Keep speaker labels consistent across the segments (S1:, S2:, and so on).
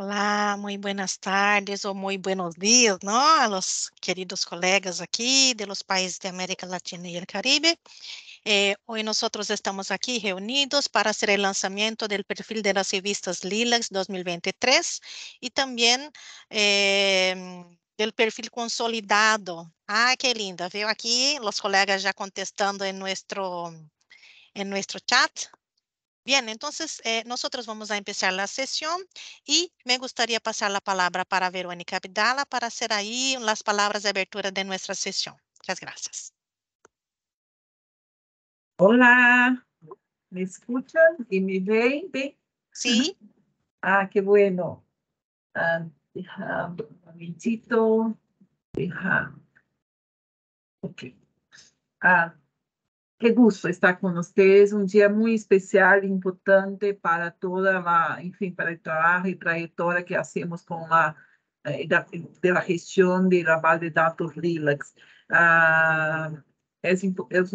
S1: Olá, muito buenas tardes ou muito buenos dias, não, aos queridos colegas aqui de los países de América Latina e el Caribe. Eh, hoy nós estamos aqui reunidos para fazer o lançamento do perfil de las revistas Lilacs 2023 e também eh, perfil consolidado. Ah, que linda. Veio aqui? Os colegas já contestando em nosso em nosso chat. Bien, entonces eh, nosotros vamos a empezar la sesión y me gustaría pasar la palabra para Verónica Abdala para hacer ahí las palabras de abertura de nuestra sesión. Muchas gracias.
S2: Hola, ¿me escuchan y me ven? Sí. Ah, qué bueno. Ah, deja un Ah, Que gusto estar con um dia muito especial especial, importante para toda a, enfim, para el trabajo e trajetória que hacemos com a eh, da da gestión de la base de dados RILAX. Uh, es, es,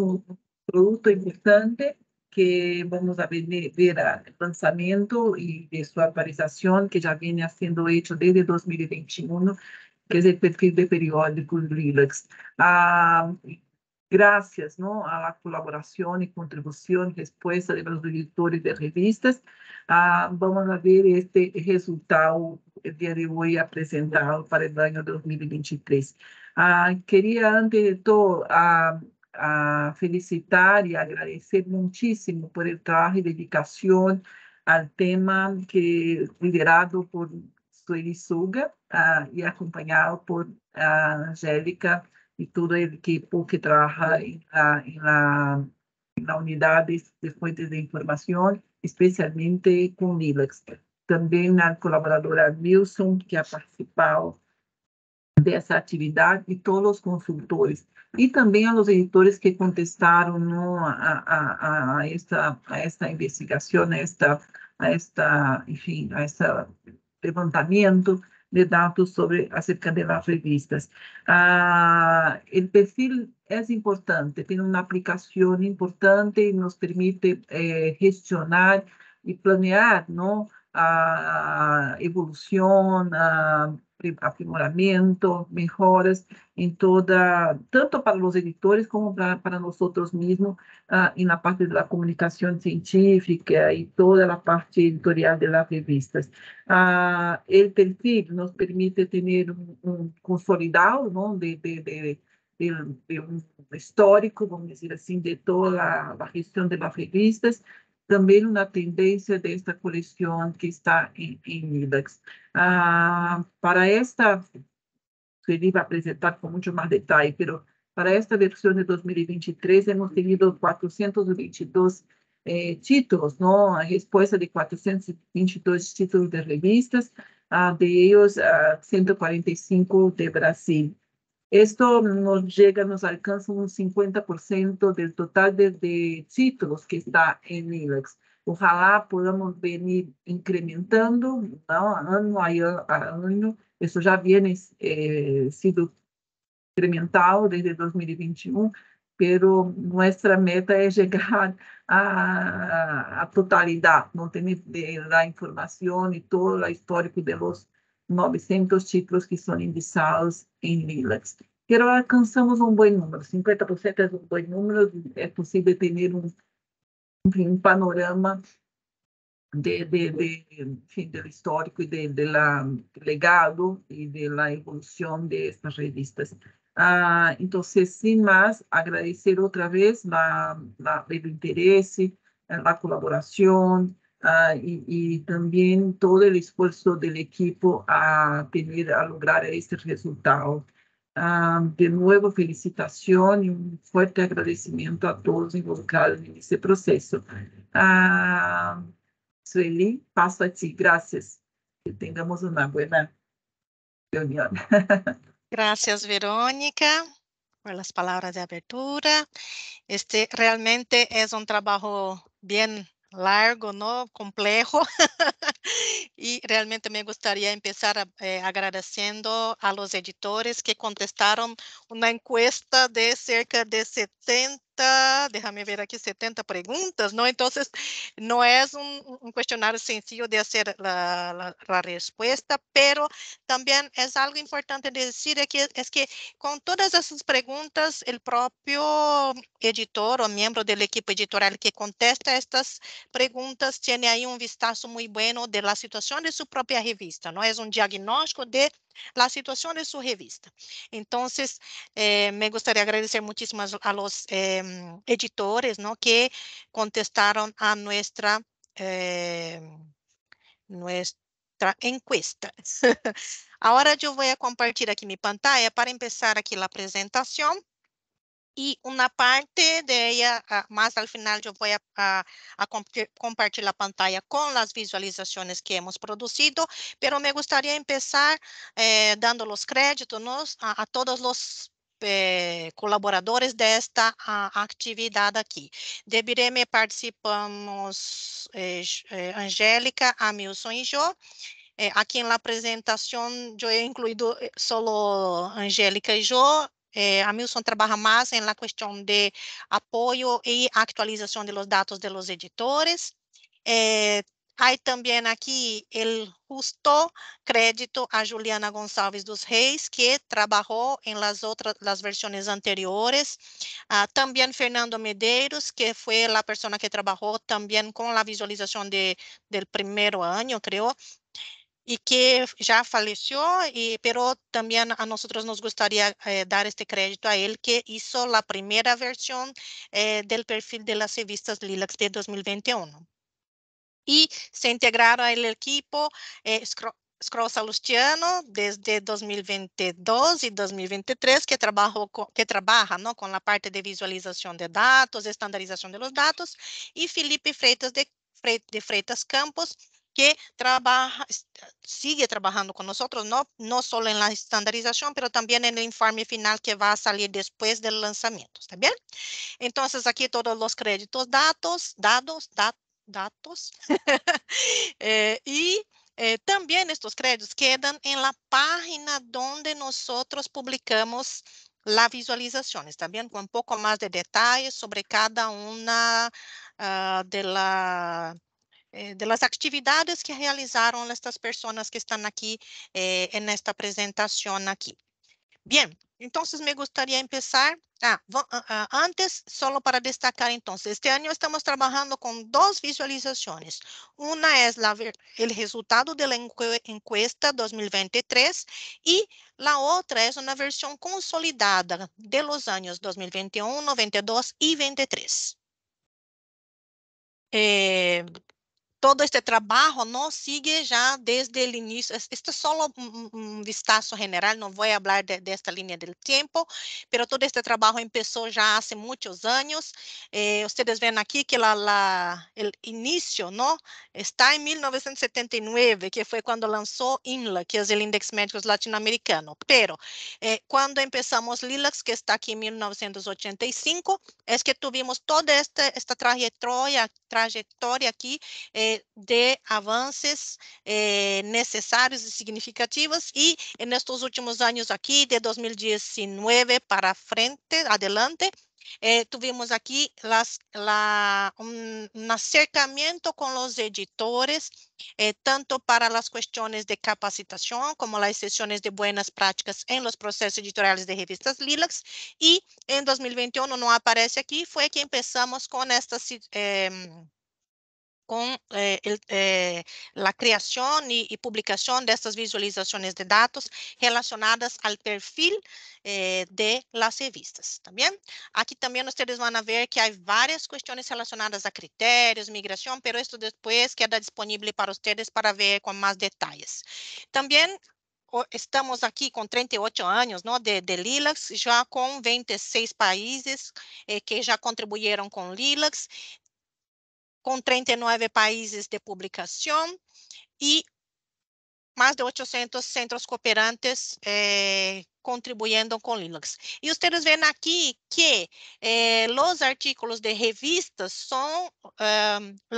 S2: importante que vamos a ver, ver el lançamento e de sua actualización que já vem sendo feito desde 2021, que é o perfil de periódico RILAX. Ah, gracias não, à colaboração e contribuição contribución respuesta de editores de revistas, ah, vamos ver este resultado dia de hoje apresentado para o ano 2023. Ah, antes de todo ah, a ah, felicitar e agradecer muitíssimo por o trabalho e dedicação ao tema que liderado por Sueli Suga e ah, acompanhado por ah, Angélica y todo el equipo que trabaja en la, en la, unidad de, fuentes de información, especialmente con Linux. También la colaboradora Wilson, que ha participado de esa actividad, y todos los consultores. Y también a los editores que contestaron ¿no? a, a, a, esta, a esta investigación, esta, a esta, en fin, a este levantamiento de datos sobre acerca de las revistas. Ah, el perfil es importante, tiene una aplicación importante y nos permite eh, gestionar y planear ¿no? a ah, evolución, ah, aprimoramento, melhoras em toda, tanto para os editores como para, para nosotros mismos uh, ah, en la parte de comunicação científica e toda a parte editorial de las revistas. Uh, el perfil nos permite ter um consolidado não, de, de, de de, de, histórico, vamos dizer assim, de toda a gestão das revistas, também uma tendência desta coleção que está em, em Ah, para esta, ele vai apresentar com muito mais detalhe, pero para esta versão de 2023, temos tenido 422 eh, títulos, não A resposta de 422 títulos de revistas, ah, de eles, ah, 145 de Brasil. Esto nos llega, nos alcanza un 50% del total de, títulos que está en ILEX. Ojalá podamos venir incrementando año a año. Eso ya viene eh, sido incrementado desde 2021 pero nuestra meta es llegar a, a totalidad, no tener eh, la información y todo el histórico de los 900 títulos que são indexados em Lilacs. Quero alcançamos um bom número, 50% é um bom número, é possível ter um, um panorama de, de, de, enfim, do histórico e de, de legado e da evolução estas revistas. Ah, então, sem mais, agradecer outra vez o interesse, eh, a colaboração, Ah, y, también todo el esfuerzo del equipo a tener, a lograr este resultado. Ah, de nuevo, felicitación y un fuerte agradecimiento a todos involucrados en este proceso. Uh, Sueli, paso a ti. Gracias. Que tengamos una buena reunión.
S1: Gracias, Verónica, por las palabras de apertura. Este realmente es un trabajo bien largo, não, Complejo. e realmente me gostaria de começar eh, a los editores que contestaram uma encuesta de cerca de 70 déjame ver aquí, 70 preguntas, ¿no? Entonces, no es un, cuestionario sencillo de hacer la, respuesta, pero también es algo importante decir aquí, es que con todas esas preguntas, el propio editor o miembro del equipo editorial que contesta estas preguntas tiene ahí un vistazo muy bueno de la situación de su propia revista, ¿no? Es un diagnóstico de la situación de su revista. Entonces, eh, me gustaría agradecer muchísimo a los... Eh, eh, editores ¿no? que contestaron a nuestra, eh, nuestra encuesta. Ahora yo voy a compartir aquí mi pantalla para empezar aquí la presentación. Y una parte de ella, ah, más al final, yo voy a, a, a, compartir la pantalla con las visualizaciones que hemos producido, pero me gustaría empezar eh, dando los créditos ¿no? a, a, todos los eh, colaboradores desta a, atividade aqui. De Bireme participamos eh, eh, Angélica, Amilson e Jô. aqui na apresentação, eu he incluído solo Angélica e Jô. Amilson trabalha mais em la questão de apoio e atualização de los dados de los editores. Hay también aquí el justo crédito a Juliana González dos Reis, que trabajó en las otras las versiones anteriores. Ah, también Fernando Medeiros, que fue la persona que trabajó también con la visualización de, del primer año, creo, y que ya falleció, y, pero también a nosotros nos gustaría eh, dar este crédito a él que hizo la primera versión eh, del perfil de las revistas Lilacs de 2021 y se integraron al equipo eh, Scroll Salustiano desde 2022 y 2023, que, trabajó que trabaja ¿no? con la parte de visualización de datos, estandarización de los datos, y Felipe Freitas de, Freitas Campos, que trabaja, sigue trabajando con nosotros, no, no solo en la estandarización, pero también en el informe final que va a salir después del lanzamiento, ¿está bien? Entonces, aquí todos los créditos datos, datos, datos, datos eh, y eh, créditos quedam na la página onde nós publicamos las visualizaciones, también com um pouco mais de detalhes sobre cada uma uh, ah, de, eh, de, que realizaram estas pessoas que estão aqui eh, nesta apresentação presentación Bien, entonces me gustaría empezar. Ah, ah, ah, antes, solo para destacar entonces, este año estamos trabajando con dos visualizaciones. Una es la, el resultado de la encuesta 2023 y la otra es una versión consolidada de los años 2021, 22 y 23. Eh, todo este trabalho não sigue já desde o início. Este é só um vistazo general, não vou falar desta de, de linha do tempo, mas todo este trabalho começou já há muitos anos. Eh, vocês veem aqui que o início está em 1979, que foi quando lançou INLA, que é o Index Médicos Latino-Americano. eh, quando começamos LILAX, que está aqui em 1985, é es que tivemos toda esta, esta trajetória, trajetória aqui. Eh, de avances eh, necesarios y significativos y en estos últimos años aquí, de 2019 para frente, adelante, eh, tuvimos aquí las, la, un, acercamiento con los editores, eh, tanto para las cuestiones de capacitación como las sesiones de buenas prácticas en los procesos editoriales de revistas Lilacs. Y en 2021, no aparece aquí, fue que empezamos con estas... Eh, com eh, criação eh, publicação creación visualizações de dados de relacionadas ao perfil eh, de las revistas, ¿está bien? Aquí también ustedes van ver que há várias questões relacionadas a critérios, migração, mas isso depois queda disponível para vocês para ver com mais detalhes. Também estamos aqui com 38 anos não, de, de Lilacs, já com 26 países eh, que já contribuíram com Lilacs com 39 países de publicação e mais de 800 centros cooperantes eh, com con Linux. E vocês veem aqui que eh, los artículos de revistas são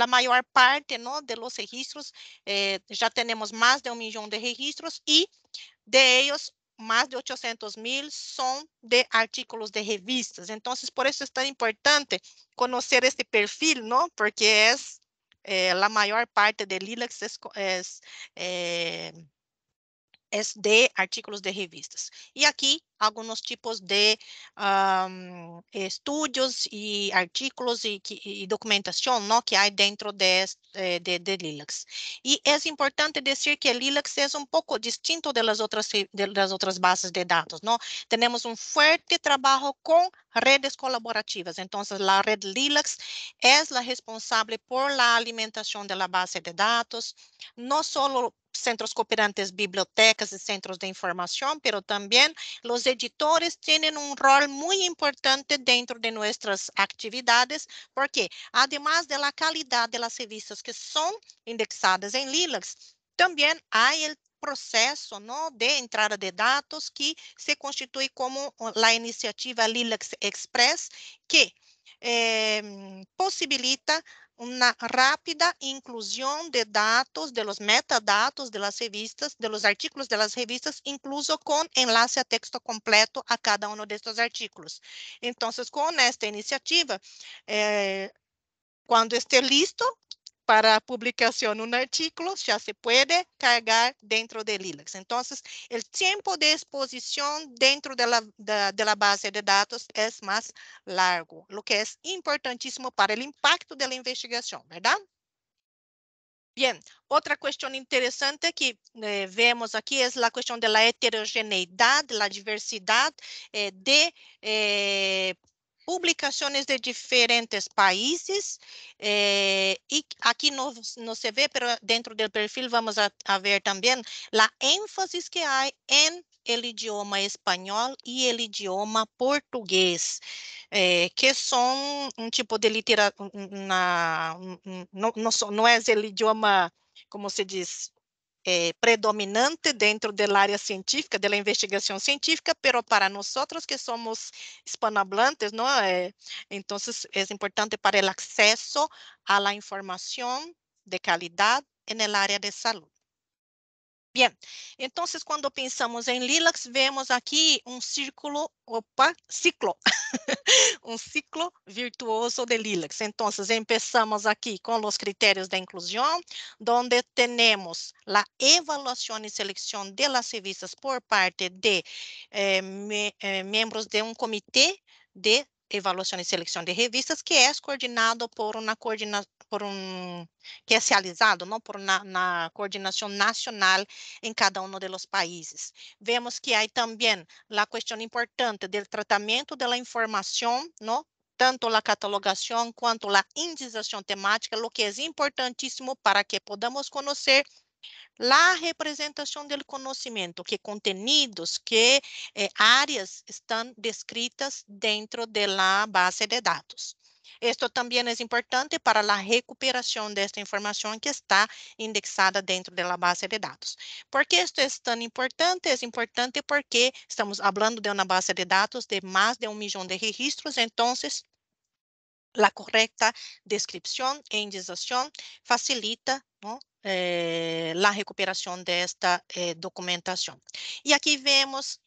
S1: a maior parte ¿no? de los registros. Eh, temos mais de um milhão de registros e de ellos más de 800 mil son de artículos de revistas. Entonces, por eso es tan importante conocer este perfil, ¿no? Porque es eh, la mayor parte de Lilacs es, eh, de artículos de revistas. e aqui alguns tipos de um, e y artículos e, y, que há dentro eh, de, de, de, Lilacs. e é importante dizer que Lilacs é um pouco distinto das outras das outras bases de dados, não? Temos um forte trabalho com redes colaborativas. então, a red Lilacs é a responsável por la alimentação de la base de dados, não só centros cooperantes, bibliotecas e centros de informação, mas também os editores têm um rol muito importante dentro de nossas atividades, porque además da qualidade das revistas que são indexadas em Lilacs, também há o processo não, de entrada de dados que se constitui como a iniciativa Lilacs Express, que eh, possibilita una rápida inclusión de datos, de los metadatos de las revistas, de los artículos de las revistas, incluso con enlace a texto completo a cada uno de estos artículos. Entonces, con esta iniciativa, eh, cuando esté listo, para de um artículo já se pode carregar dentro de Lilacs. Então, o tempo de exposição dentro de la, de, de base de dados é mais largo, o que é importantíssimo para o impacto de la verdade? ¿verdad? outra questão interessante que eh, vemos aqui é a questão da heterogeneidade, da diversidade eh, de eh, publicações de diferentes países eh, aqui não não se vê, mas dentro do perfil vamos a, a, ver também a énfasis que há em el idioma espanhol e el idioma português eh, que são um tipo de literatura, não é o el idioma, como se diz é, predominante dentro da área científica, da investigação científica, pero para nós que somos hispanohablantes, não é? Eh, então, é importante para o acesso à informação de qualidade na área de saúde bem, então, quando pensamos em Lilacs, vemos aqui um círculo, opa, ciclo, um ciclo virtuoso de Lilacs. Então, começamos aqui com os critérios de inclusão, onde temos a avaliação e seleção de las revistas por parte de eh, me, eh, membros de um comitê de evaluação e seleção de revistas que é coordenado por uma por um que é realizado não por na, na coordenação nacional em cada um dos países. Vemos que há também a questão importante do tratamento da informação, não? tanto a catalogação quanto a indização temática, o que é importantíssimo para que podamos conhecer a representação do conhecimento, que contenidos, que eh, áreas estão descritas dentro da base de dados. Isso também é importante para a recuperação desta informação que está indexada dentro da base de dados. Por que isto é tão importante? É importante porque estamos falando de uma base de dados de mais de um milhão de registros, então a correcta descrição e indexação facilita ¿no? eh, la recuperación de esta eh, documentación. Y aquí vemos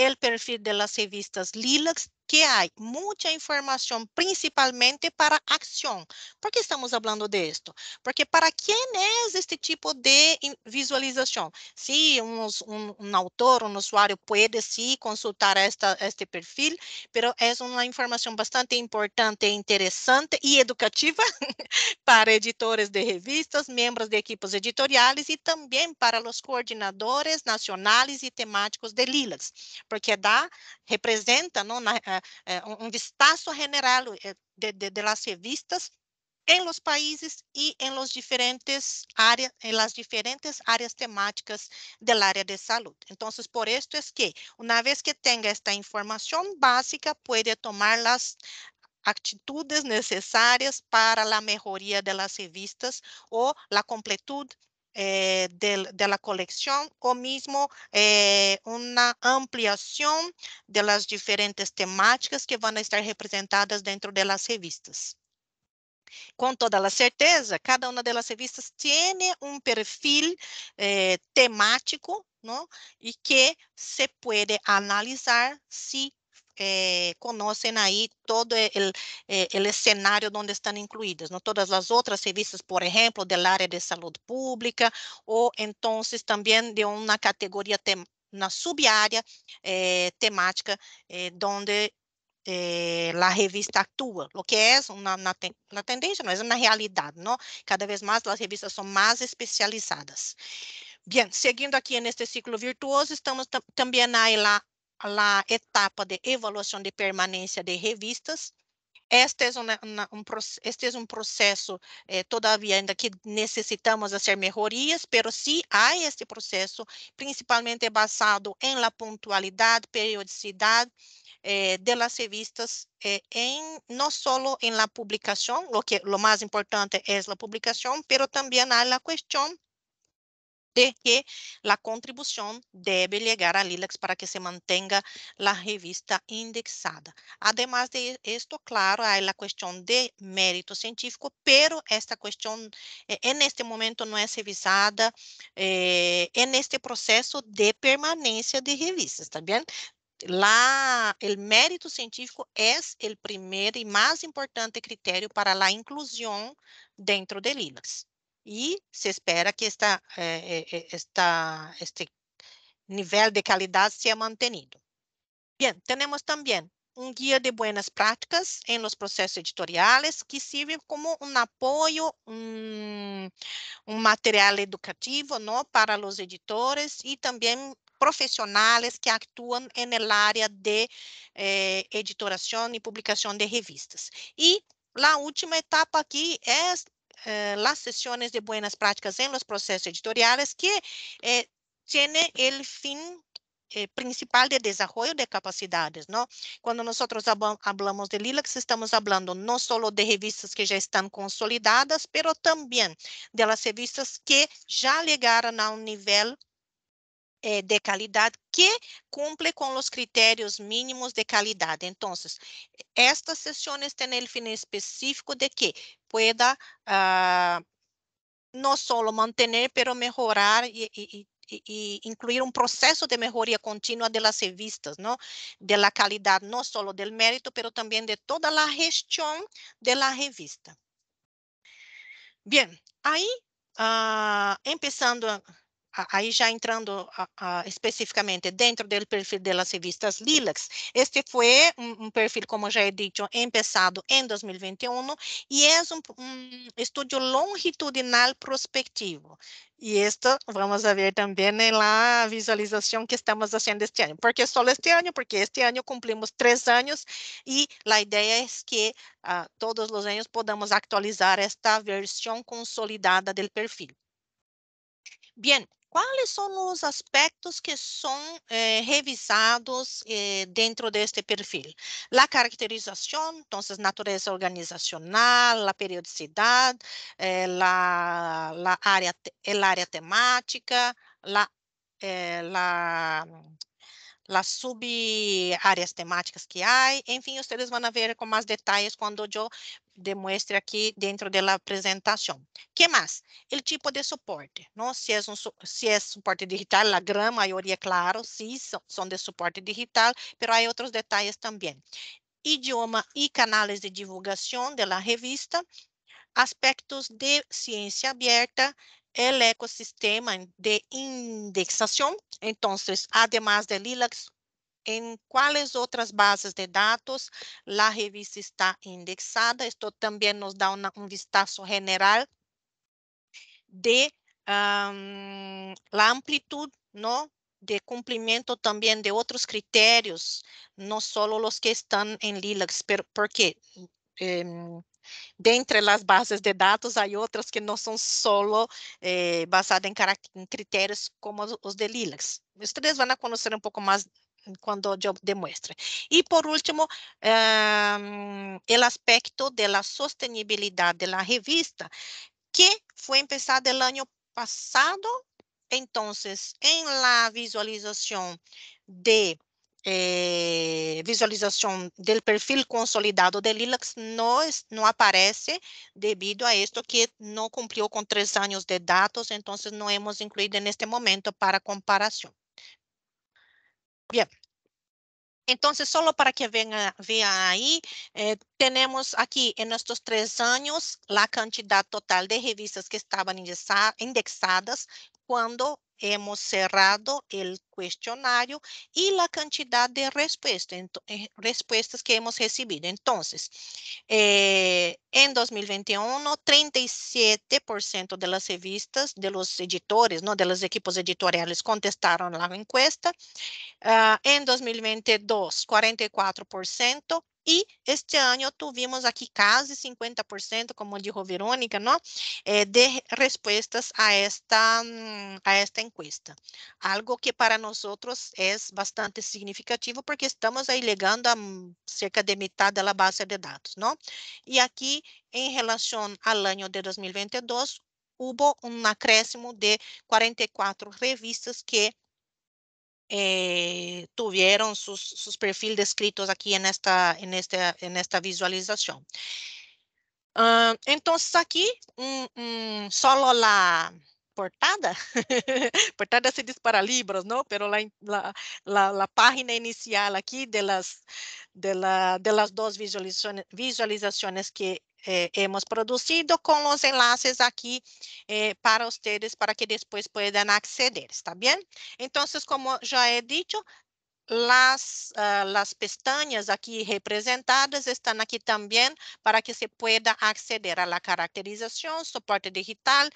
S1: o perfil das revistas LILACs que há muita informação, principalmente para ação. Por que estamos falando disto? Porque para quem é este tipo de visualização? Se um, um, um autor, um usuário pode se consultar esta, este perfil, mas é uma informação bastante importante, interessante e educativa para editores de revistas, membros de equipes editoriais e também para os coordenadores nacionais e temáticos de Lilas, porque dá representa não, na, é, um vistazo general é, de, de, de las revistas em los países e em los diferentes áreas, em las diferentes áreas temáticas del área de salud. Entonces, por esto es que una vez que tenga esta información básica, puede tomar las actitudes necesarias para la mejoría de las revistas o la completud eh, de, de, la colección o mismo eh, una ampliación de las diferentes temáticas que van a estar representadas dentro de las revistas. Com toda a certeza, cada uma delas revistas tem um perfil eh, temático não? e que se pode analisar se eh, aí todo o eh, cenário onde estão incluídas, não? Todas as outras revistas, por exemplo, da área de saúde pública ou então, também de uma categoria na subárea eh, temática eh, Eh, a revista atua, o que é uma, na, na tendência, não é na realidade, não? Cada vez mais as revistas são mais especializadas. Bem, seguindo aqui neste ciclo virtuoso, estamos também aí lá a etapa de avaliação de permanência de revistas. Este é, uma, uma, um, este é um processo, eh, todavia, ainda que necessitamos fazer melhorias, mas sim, há este processo, principalmente baseado em la pontualidade, periodicidade eh, de las revistas, eh, em, não só em la publicação, lo que lo mais importante é a publicação, mas também há la questão de que la contribución debe llegar a LILAX para que se mantenga la revista indexada. Además de esto, claro, hay la cuestión de mérito científico, pero esta cuestión eh, en este momento no es revisada eh, en este proceso de permanencia de revistas, ¿está bien? lá o mérito científico é o primeiro e mais importante critério para a inclusão dentro de Linux e se espera que esta, eh, eh, eh, esta, este nível de qualidade seja mantenido. Bem, temos também um guia de boas práticas em los processos editoriais que sirve como um apoio um material educativo não, para los editores e também profissionais que actúan en el área de eh, editoración publicación de revistas. E la última etapa aqui es eh, las sesiones de buenas prácticas en los procesos editoriales que eh, tiene el fin eh, principal de desarrollo de capacidades, ¿no? Cuando nosotros hablamos de LILAX, estamos hablando no solo de revistas que ya están consolidadas, pero también de las revistas que ya llegaron a un nivel eh, de calidad que cumple con los criterios mínimos de calidad. Entonces, estas sesiones tienen el fin específico de que pueda uh, no solo mantener, pero mejorar y, y, incluir um processo de melhoria continua de las revistas, não? De la qualidade, não só do mérito, mas também de toda a gestão de la revista. Bem, aí, uh, aí já entrando a, especificamente dentro do perfil das revistas Lilacs, este foi um, um, perfil, como já he dito, começado em 2021 e é um, um estudo longitudinal prospectivo. E isto vamos a ver também na visualização que estamos fazendo este ano. Porque só este ano? Porque este ano cumprimos três anos e a ideia é que uh, todos os anos podamos atualizar esta versão consolidada do perfil. Bem. Quais são os aspectos que são eh, revisados eh, dentro deste perfil? A caracterização, então, natureza organizacional, a periodicidade, eh, área, área temática, a eh, as sub-áreas temáticas que há. Enfim, vocês vão ver com mais detalhes quando eu demonstre aqui dentro da apresentação. que mais? O tipo de suporte. Não? Se é um, se é suporte digital, a grande maioria, claro, sim, são de suporte digital, mas há outros detalhes também. Idioma e canais de divulgação da revista, aspectos de ciência aberta, o ecossistema de indexação. Então, además de Lilacs, em quais outras bases de dados a revista está indexada. Isto também nos dá um vistazo general de um, amplitude, não? de cumprimento também de outros critérios, não só os que estão em Lilacs, porque eh, Dentre as bases de dados, há outras que não são solo eh, basadas em, em, critérios como os de Lilacs. Vocês vão conhecer um pouco mais quando eu demuestre. E por último, o um, aspecto da sustentabilidade da revista, que foi começada no ano passado. Então, em en la visualização de eh, visualização do perfil consolidado de Lilacs não, não aparece devido a isto que não cumpriu com três anos de dados, então não hemos incluído neste momento para comparação. Bem, então, só para que venha, venha aí, eh, temos aqui em nossos três anos a quantidade total de revistas que estavam indexadas quando hemos cerrado el cuestionario y la cantidad de eh, respuestas que hemos recibido. Entonces, eh, en 2021, 37% de las revistas, de los editores, no de los equipos editoriales, contestaron la encuesta. Ah, en 2022, 44%. E este ano tivemos aqui quase 50%, como dijo Verônica, não? Eh, de respostas a esta, mm, a esta encuesta. Algo que para nós é bastante significativo, porque estamos aí ligando a mm, cerca de metade da base de dados, não? E aqui, em relação ao ano de 2022, houve um acréscimo de 44 revistas que eh, tuvieron sus, sus perfiles descritos aquí en esta, en esta, en esta visualización. Ah, entonces aquí mm, mm, solo la, portada, portada se diz para libros, não? Pero la, la, la, la página inicial aqui de las, de la, de las dos visualizações, que eh, hemos produzido com os enlaces aqui eh, para vocês, para que depois possam acceder, está bem? Então, como já he dicho, las, uh, las pestañas aquí representadas están aquí también para que se pueda acceder a la caracterización, soporte digital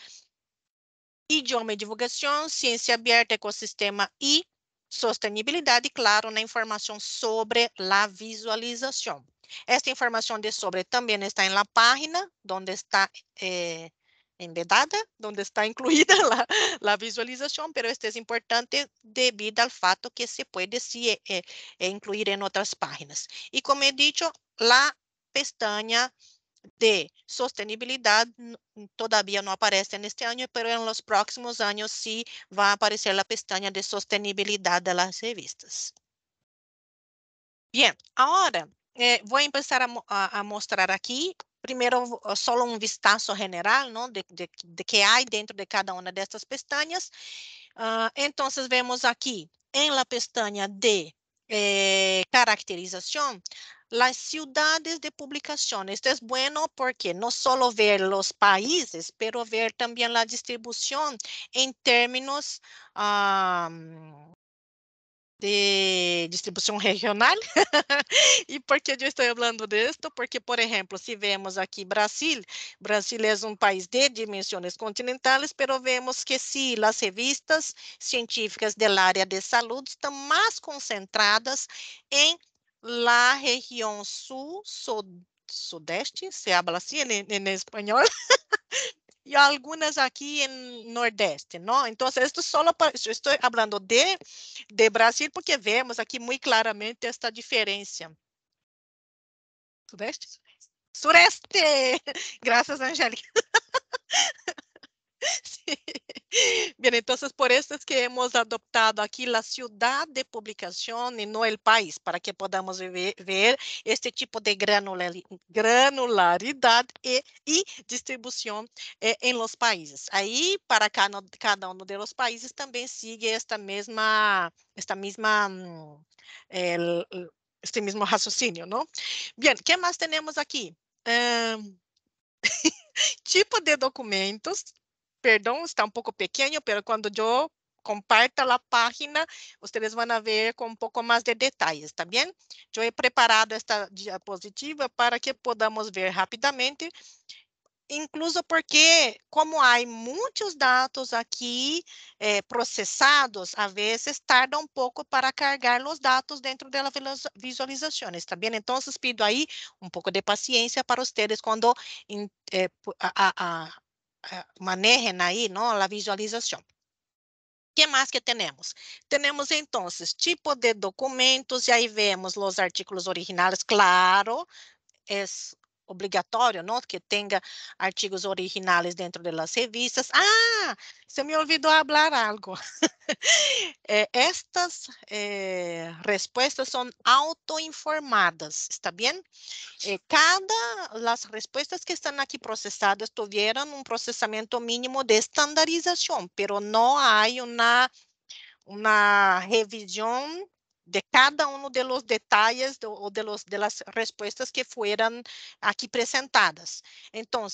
S1: idioma e divulgação, ciência aberta, ecossistema e sustentabilidade, claro, na informação sobre a visualização. Esta informação de sobre também está na página, onde está eh, onde está incluída a visualização, mas este é es importante devido ao fato que se pode eh, eh, incluir em outras páginas. E como he dicho, a pestaña de sostenibilidad todavía no aparece en este año, pero en los próximos años sí va a aparecer la pestaña de sostenibilidad de las revistas. Bien, ahora eh, voy a empezar a, a, a mostrar aquí primeiro uh, só um vistazo general de, de, de, que há dentro de cada uma destas pestañas. Uh, então, vemos aqui, em la pestaña de Eh, caracterización, las ciudades de publicación. Esto es bueno porque no solo ver los países, pero ver también la distribución en términos um, de distribuição regional. e por que eu estou falando disto? Porque, por exemplo, se vemos aqui Brasil, Brasil é um país de dimensões continentais, mas vemos que se as revistas científicas da área de saúde estão mais concentradas em la região sul, sudeste, se habla assim em, em espanhol, y algunas aquí en Nordeste, ¿no? Entonces, esto solo para, yo estoy hablando de, de Brasil porque vemos aquí muy claramente esta diferencia. ¿Sudeste? Sureste. Gracias, Angélica. Sí. Bien, entonces por isso es que hemos adoptado aquí la ciudad de publicación y no el país, para que podamos ver, ver este tipo de granular, granularidad e, eh, y, distribución eh, en los países. Ahí para cada, cada, uno de los países también sigue esta misma, esta misma, mm, el, este mismo raciocinio, ¿no? Bien, ¿qué más tenemos aquí? Um, tipo de documentos perdão está um pouco pequeno, mas quando eu comparto a página, vocês vão ver com um pouco mais de detalhes tá bem? Eu he preparado esta diapositiva para que podamos ver rapidamente, incluso porque como há muitos dados aqui eh, procesados, a vezes tarda um pouco para carregar os dados dentro das visualizações tá bem? Então, Entonces pido aí um pouco de paciência para vocês quando eh, a, a, ah, aí não a visualização. O assim, Que mais que temos? Temos, então, tipo de documentos e aí vemos os artículos originales, claro, é obrigatório, não? Que tenha artigos originais dentro das revistas. Ah, se me olvidou falar algo. eh, estas eh, respostas são autoinformadas, está bem? Eh, cada as respostas que estão aqui processadas tiveram um processamento mínimo de estandarização, pero não há uma uma revisão de cada um dos detalhes ou de, los, de las respostas que foram aqui apresentadas. Então,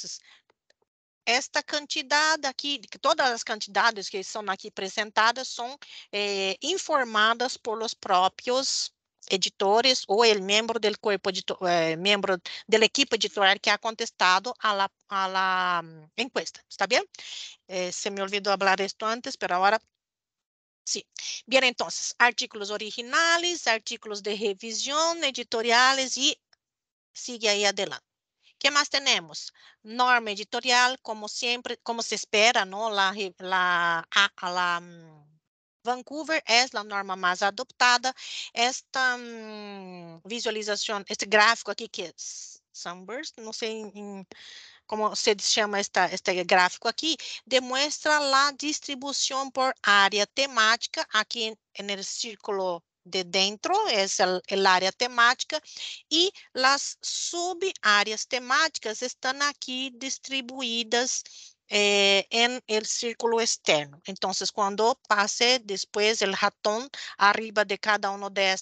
S1: esta quantidade aqui, todas as quantidades que são aqui apresentadas são eh, informadas por os próprios editores ou o membro do corpo eh, membro do equipo editorial que ha contestado a la, a la mm, encuesta, ¿está bien? Eh, se me olvidou falar esto antes, pero agora Sí. Bien, entonces, artículos originales, artículos de revisión, editoriales y sigue ahí adelante. ¿Qué más tenemos? Norma editorial, como siempre, como se espera, ¿no? La, la, a, la mm, Vancouver es la norma más adoptada. Esta um, mm, visualización, este gráfico aquí que es Sunburst, no sé en, en como se chama esta, este gráfico aqui, demuestra a distribuição por área temática, aqui no círculo de dentro, essa é a área temática, e as sub-áreas temáticas estão aqui distribuídas eh, en el círculo externo. Então, quando passe depois o ratón arriba de cada uma de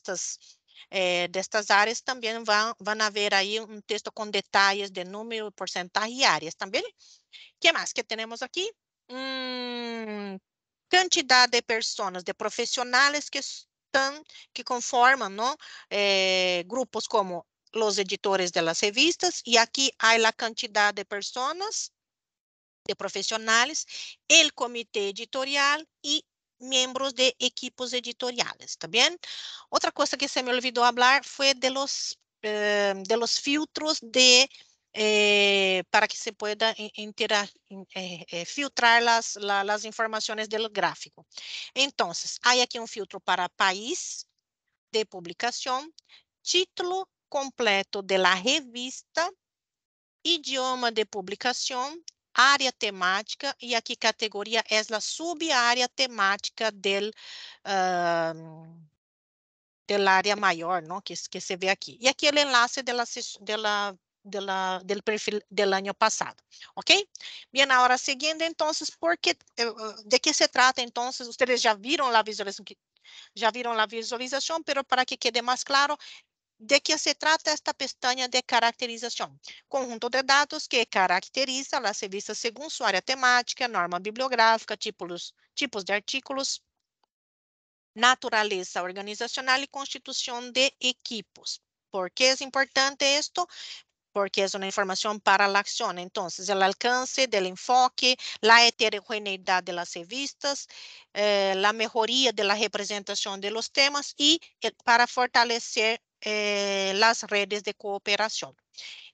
S1: é, eh, destas áreas também vão, vão haver aí um texto com detalhes de número, porcentagem e áreas também. Mm, que mais que temos aqui? Hum, quantidade de pessoas, de profissionais que estão, que conformam não? É, eh, grupos como os editores das revistas, e aqui há a quantidade de pessoas de profissionais, o comitê editorial e miembros de equipos editoriales, ¿está bien? Otra cosa que se me olvidó hablar fue de los, eh, de los filtros de, eh, para que se pueda intera, eh, eh, filtrar las, la, las informaciones del gráfico. Entonces, hay aquí un filtro para país de publicación, título completo de la revista, idioma de publicación área temática e aqui categoria é a subárea temática del, uh, del área maior, não Que, que se aqui e aqui é o enlace dela dela dela la perfil do ano passado, ¿ok? Bem, na hora seguinte, então, porque ¿de que se trata entonces? Ustedes ya a visualização visualización, já viram a visualização, pero para que quede mais claro, de que se trata esta pestaña de caracterização Conjunto de dados que caracteriza as revistas segundo sua área temática, norma bibliográfica, tipos, tipos de artículos, natureza organizacional e constituição de equipos. ¿Por que é importante isto? porque é uma informação para a acción. Então, o alcance o enfoque, a heterogeneidade das revistas, eh, melhoria da representação la de temas e para fortalecer eh, redes de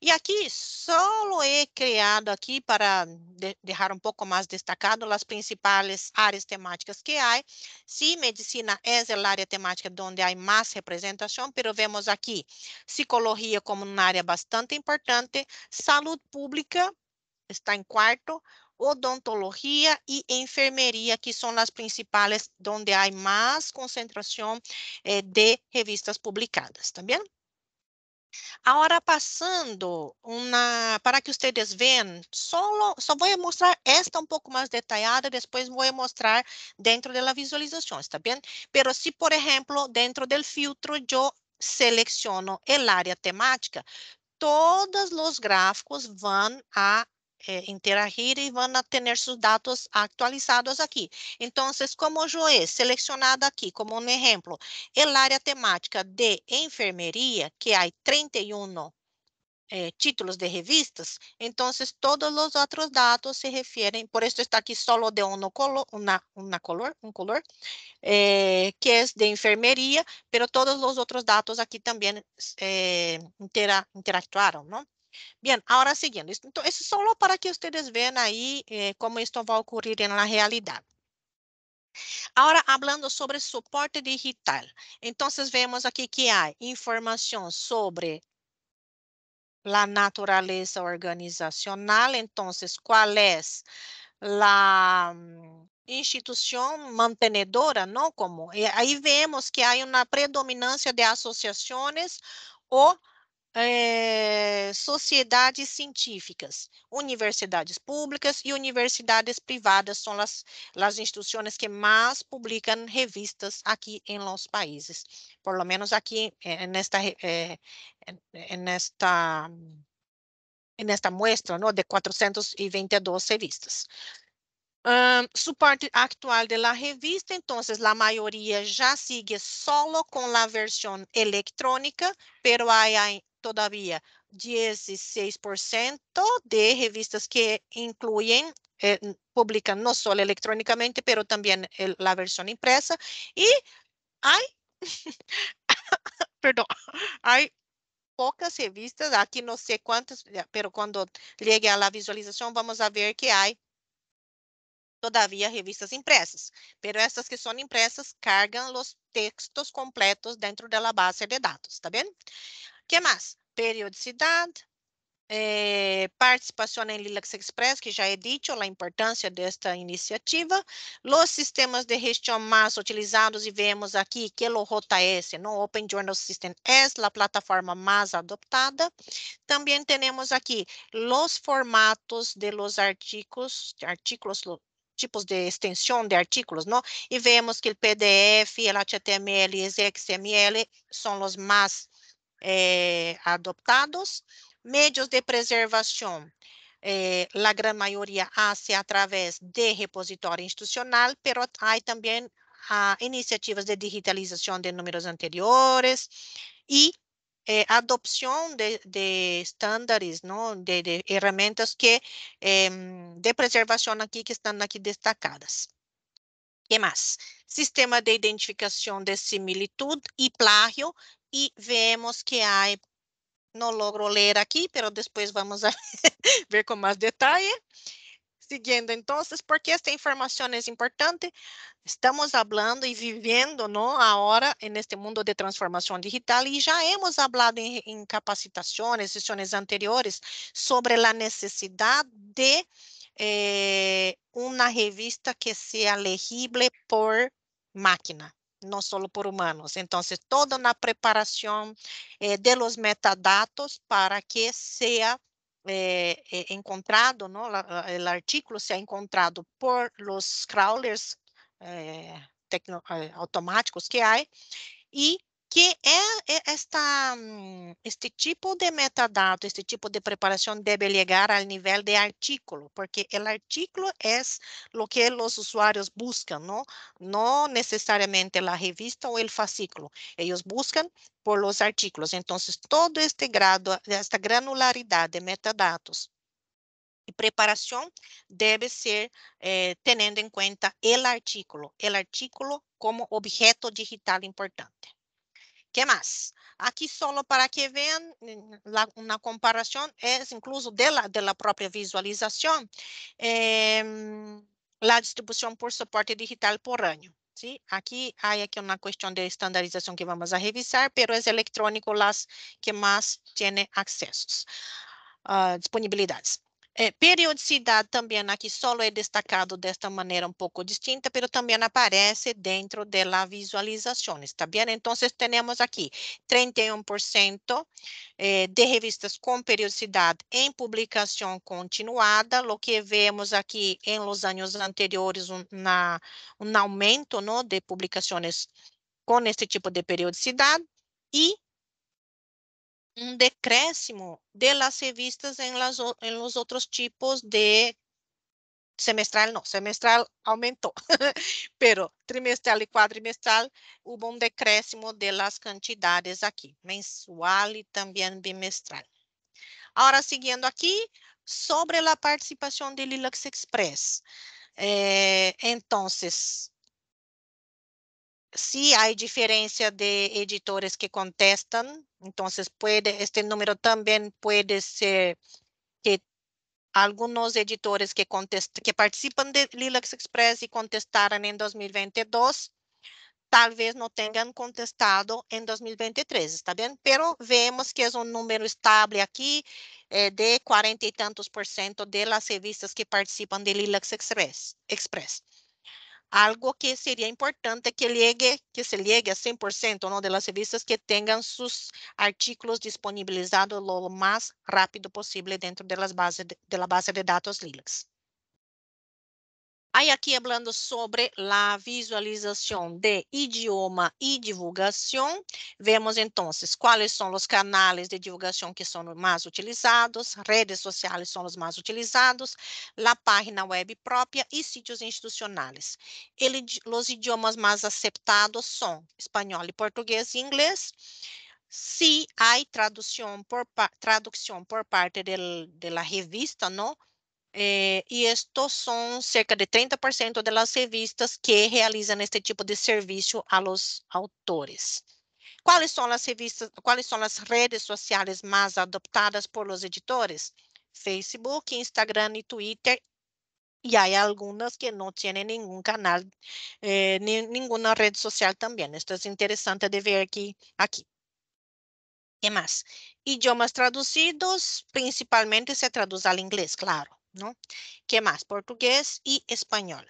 S1: E aqui, só lo he criado aqui para de um pouco mais destacado as principais áreas temáticas que há. Sim, medicina é a área temática donde há mais representação, pero vemos aqui psicologia como uma área bastante importante, Saúde pública está em quarto odontologia e enfermeria, que são as principais onde há mais concentração eh, de revistas publicadas, ¿está bem? Agora, passando para que vocês vejam, só, só vou mostrar esta um pouco mais detalhada, depois vou mostrar dentro da visualização, está bem? Mas se, por exemplo, dentro do filtro eu seleciono o área temática, todos os gráficos vão a eh, interagir y van a tener sus datos actualizados aquí. Então, como Joe selecionada aqui como um exemplo, a área temática de enfermeria, que há 31 eh, títulos de revistas, então todos os outros dados se referem. por isso está aqui só de uno color, una, una color, color, eh, que é de enfermeria, mas todos os outros dados aqui também eh, intera, Bien, ahora siguiendo. Entonces, solo para que ustedes vean ahí eh, cómo esto va a ocurrir en la realidad. Ahora hablando sobre soporte digital. Entonces vemos aqui que há informação sobre a natureza organizacional. Então, qual é a mm, instituição mantenedora, não como. Eh, aí vemos que há uma predominância de associações ou é, sociedades científicas, universidades públicas e universidades privadas são as, as instituições que mais publicam revistas aqui em los países, por lo menos aqui nesta eh, nesta nesta muestra, de 422 revistas. Um, suporte atual da de la revista, então, a maioria já sigue solo com a versão eletrônica, pero há hay, todavía 16% de revistas que incluyen eh, publican no solo electrónicamente, pero también el, la versión impresa. Y hay, perdón, hay pocas revistas, aquí no sé cuántas, pero cuando llegue a la visualización vamos a ver que hay todavía revistas impressas, pero essas que são impressas cargam os textos completos dentro da base de dados, está bem? que mais? Periodicidade, eh, participação em Lilacs Express, que já é dito, a importância desta iniciativa, os sistemas de gestão mais utilizados, e vemos aqui que o JS, no Open Journal System, é a plataforma mais adoptada. Também temos aqui os formatos de los artigos, artículos, tipos de extensão de artículos, não? E vemos que o PDF, o HTML e o XML são os mais eh, adoptados. Medios de preservação. Eh, grande maioria mayoría hace a de repositório institucional, pero há também ah, iniciativas de digitalização de números anteriores e eh, de, de estándares, ¿no? de, de ferramentas que, eh, de preservação aqui que estão aqui destacadas. que mais, Sistema de identificação de similitud e plágio e vemos que há não logro leer aqui, pero depois vamos a ver com mais detalhe. Siguiendo, então, porque esta informação é importante? Estamos falando e vivendo, ¿no? agora, neste este mundo de transformação digital e já hemos hablado em capacitações, sessões anteriores, sobre a necessidade de eh, revista que seja legível por máquina. Não só por humanos. Então, toda na preparação eh, de los metadatos para que seja eh, eh, encontrado, o artigo seja encontrado por los crawlers eh, eh automáticos que há e que é, é esta, hum, este tipo de metadado, este tipo de preparação, deve chegar ao nível de artículo, porque o artículo é o que os usuários buscam, não necessariamente a revista revista o el fascículo. Eles buscam por os artículos. Então, todo este grado, esta granularidade de metadatos e preparação deve ser eh, em conta o el artículo, o artículo como objeto digital importante que mais aqui só para que vejam uma comparação é incluso dela la, própria visualização propia visualización, por suporte digital por ano ¿sí? aqui há aqui uma questão de estandarização que vamos a revisar, pero es electrónico las que más tiene accesos, uh, disponibilidades. É, periodicidade também é aqui só é destacado desta maneira um pouco distinta, mas também aparece dentro de la visualização, está bem? Então, temos aqui 31% é, de revistas com periodicidade em publicação continuada, o que vemos aqui em los anos anteriores um, na, um aumento no, de publicações com este tipo de periodicidade, e um decréscimo de las revistas em las, en los otros tipos de semestral, no, semestral aumentou, pero trimestral e cuadrimestral hubo un decréscimo de las cantidades aqui mensual e também bimestral. Ahora, siguiendo aqui sobre la participação de Lilacs Express. Eh, entonces, se hay diferencia de editores que contestan, entonces puede, este número también puede ser que algunos editores que, contest, que participan de Lilacs Express y contestaran en 2022, tal vez no tengan contestado en 2023, ¿está bien? Pero vemos que es un número estable aquí eh, de cuarenta y tantos por ciento de las revistas que participan de Lilacs Express. Express algo que seria importante que llegue, que se llegue a 100% ¿no? de las revistas que tengan sus artículos disponibilizados lo más rápido posible dentro de, las bases de, de la base de datos Lilacs. Aí aqui falando sobre a visualização de idioma e divulgação, vemos então quais são os canais de divulgação que são mais utilizados, redes sociais são os mais utilizados, a página web própria e sítios institucionais. Ele, os idiomas mais aceitados são espanhol e português e inglês. Se há tradução por, tradução por parte da revista, não? Eh, e estes são cerca de 30% das revistas que realizam este tipo de serviço a los autores. Quais são as revistas, quais são as redes sociais mais adoptadas por los editores? Facebook, Instagram e Twitter. E há algumas que não têm nenhum canal, eh, nenhuma rede social também. Isto é interessante de ver aqui. aqui. E mais? Idiomas traduzidos, principalmente se traduz ao inglês, claro. ¿no? ¿Qué más? Portugués y español.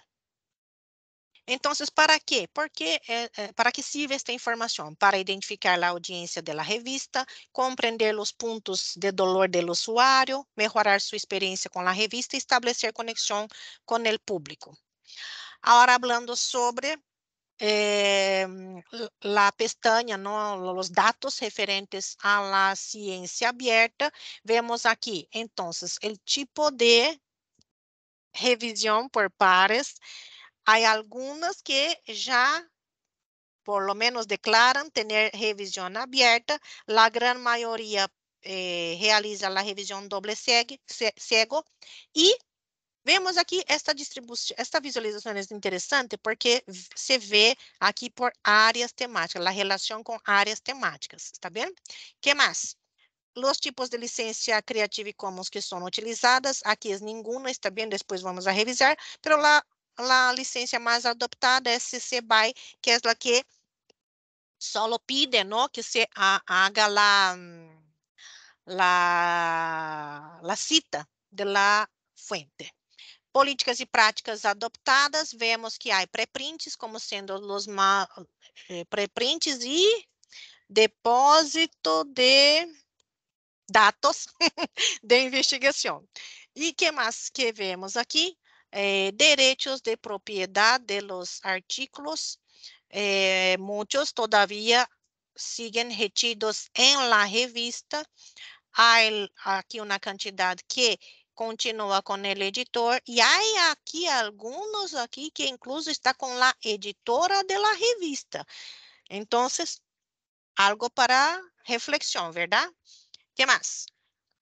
S1: Entonces, ¿para qué? Porque, eh, eh, ¿Para que sirve esta información? Para identificar la audiencia de la revista, comprender los puntos de dolor del usuario, mejorar su experiencia con la revista y establecer conexión con el público. Ahora hablando sobre eh, mm, la pestaña, os dados referentes a la aberta, abierta, vemos aqui, então, o tipo de revisão por pares. há algumas que já, por lo menos declaram ter revisão aberta. A grande maioria eh, realiza a revisão doble cego e Vemos aqui esta distribuição, esta visualização é interessante porque se vê aqui por áreas temáticas, a relação com áreas temáticas, está bem? Que mais? Os tipos de licença Creative Commons que são utilizadas, aqui é nenhuma, está bem? Depois vamos a revisar, pero lá a licença mais adoptada é CC BY, que é a que só pide, não, Que se haga la, la, la cita de la fuente. Políticas e práticas adoptadas, vemos que há preprints como sendo os eh, preprints e depósito de dados de investigação. E que mais que vemos aqui? Eh, direitos de propriedade de los artículos. Eh, muitos todavía siguen retidos em la revista. Há aqui uma quantidade que continua com o editor, e há aqui alguns aqui que incluso está com a editora da revista. Então, algo para reflexão, ¿verdad? que mais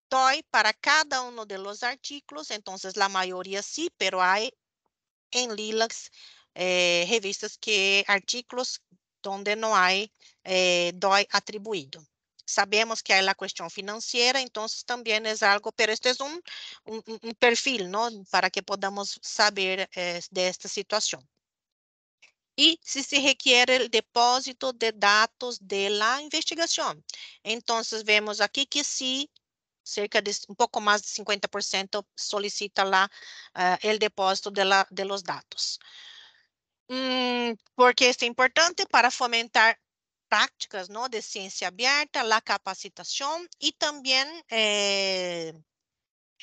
S1: Doy para cada um dos artigos artículos, entonces a maioria sim, pero há em Lilacs eh, revistas que artículos onde não há eh, DOI atribuído sabemos que hay la cuestión financiera, entonces también es algo, pero este es un, un, un perfil, ¿no? Para que podamos saber eh, de esta situación. Y si se requiere el depósito de datos de la investigación. Entonces vemos aquí que sí, cerca de un poco más de 50% solicita la, uh, el depósito de, la, de los datos. Mm, es importante para fomentar prácticas ¿no? de ciencia abierta, la capacitación y también eh,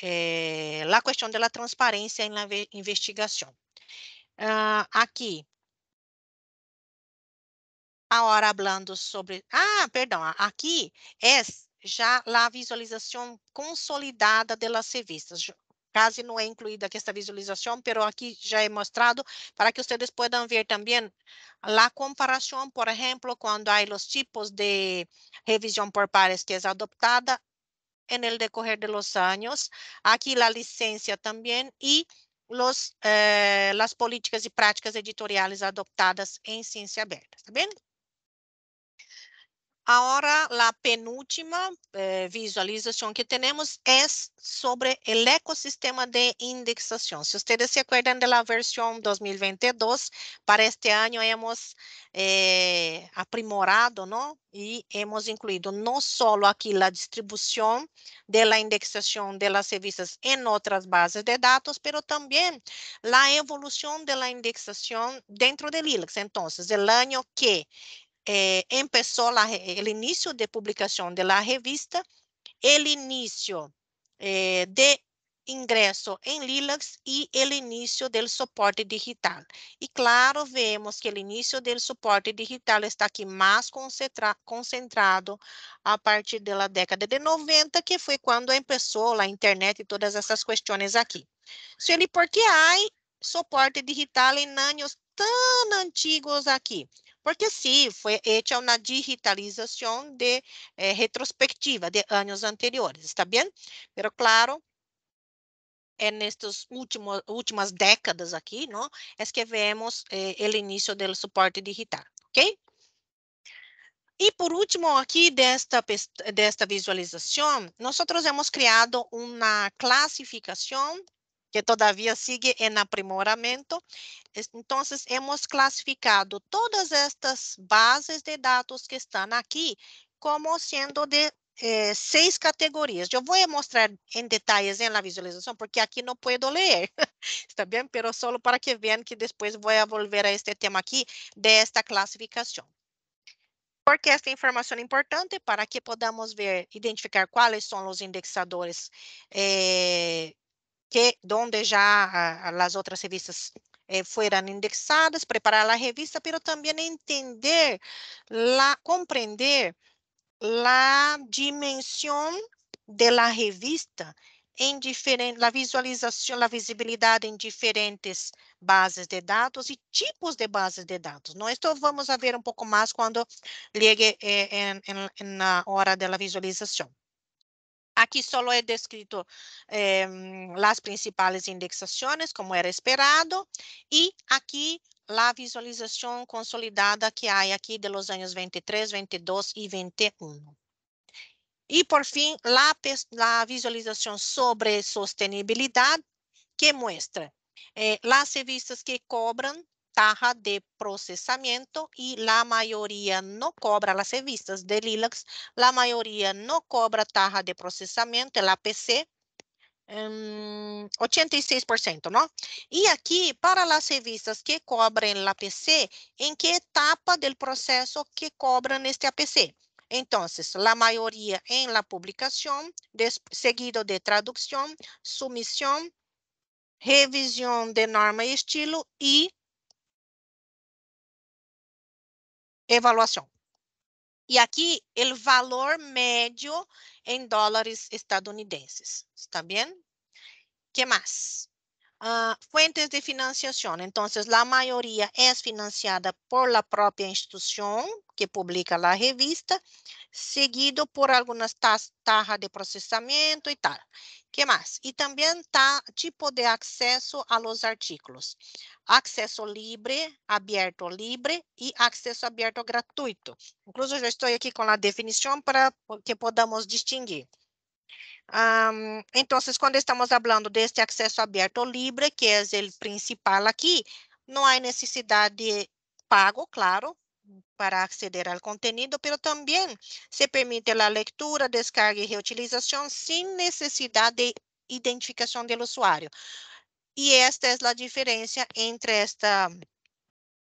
S1: eh, la cuestión de la transparencia en la investigación. Uh, aquí, ahora hablando sobre, ah, perdón, aquí es ya la visualización consolidada de las revistas não é incluída aqui esta visualização, pero aqui já he é mostrado para que vocês possam ver também a comparação, por exemplo, quando há os tipos de revisão por pares que é adoptada em el decoger de los años. Aquí la licencia también eh, as eh, políticas e práticas editoriales adoptadas em ciência aberta, está bem? Agora, a penúltima eh, visualização que temos é sobre o ecossistema de indexação. Se vocês se acordam da versão 2022, para este ano hemos eh, aprimorado ¿no? e hemos incluído não só aqui a distribuição da indexação de las revistas em outras bases de dados, mas também a evolução da indexação dentro do ILAX. Então, o ano que eh, o la, el inicio de publicación de la revista, el inicio eh, de ingresso em Lilacs e o início do suporte digital. E claro, vemos que o início do suporte digital está aqui mais concentra concentrado a partir da década de 90, que foi quando começou a internet e todas essas questões aqui. Se por que há suporte digital em anos tão antigos aqui porque sim, foi feita uma digitalização de eh, retrospectiva de anos anteriores, está bem? mas claro, en estas últimas décadas aqui, não, é que vemos eh, início do suporte digital, ¿ok? E por último, aqui desta, desta visualização, nós temos criado uma classificação que todavia sigue em aprimoramento. Então, hemos clasificado todas estas bases de dados que estão aqui como sendo de eh, seis categorias. Eu vou mostrar em detalhes na visualização, porque aqui não posso ler, está bem? Pero só para que vejam que depois vou volver a este tema aqui, desta classificação. Porque esta informação é importante para que podamos ver, identificar quais são os indexadores eh, que donde já ah, ah, as outras revistas eh, fueran indexadas, preparar a revista, pero también entender, la, comprender la dimensión de la revista en diferente, la visualización, la visibilidad en diferentes bases de datos y tipos de bases de datos. ¿no? Esto vamos a ver un poco más cuando llegue eh, en la hora de la visualización. Aqui só he descrito eh, principais indexações, como era esperado e aqui a visualização consolidada que há aqui de los 23, 22 e 21. E por fim, la, la sobre sostenibilidade, que mostra eh, las revistas que cobram taxa de processamento e a maioria não cobra as revistas de Lilacs, A maioria não cobra taxa de processamento. A APC, um, 86%, não? E aqui para as revistas que cobram a APC, em que etapa del processo que cobram este APC? Então, a maioria em la publicação seguido de tradução, submissão, revisão de norma e estilo e Evaluação. E aqui, o valor médio em dólares estadunidenses. Está bem? que mais? Uh, fuentes de financiación. Então, a maioria é financiada por la própria instituição que publica a revista, seguido por algumas taxas de processamento e tal. Que mais? E também ta tá tipo de acesso a los artículos. Acesso livre, aberto livre e acesso aberto gratuito. Incluso já estou aqui com a definição para que podamos distinguir. Um, entonces, quando estamos falando deste acesso aberto livre, que é o principal aqui, não há necessidade de pago, claro, para acceder ao conteúdo, pero também se permite a leitura, descarga e reutilização sem necessidade de identificação do usuário. Y esta es la diferencia entre esta, mm,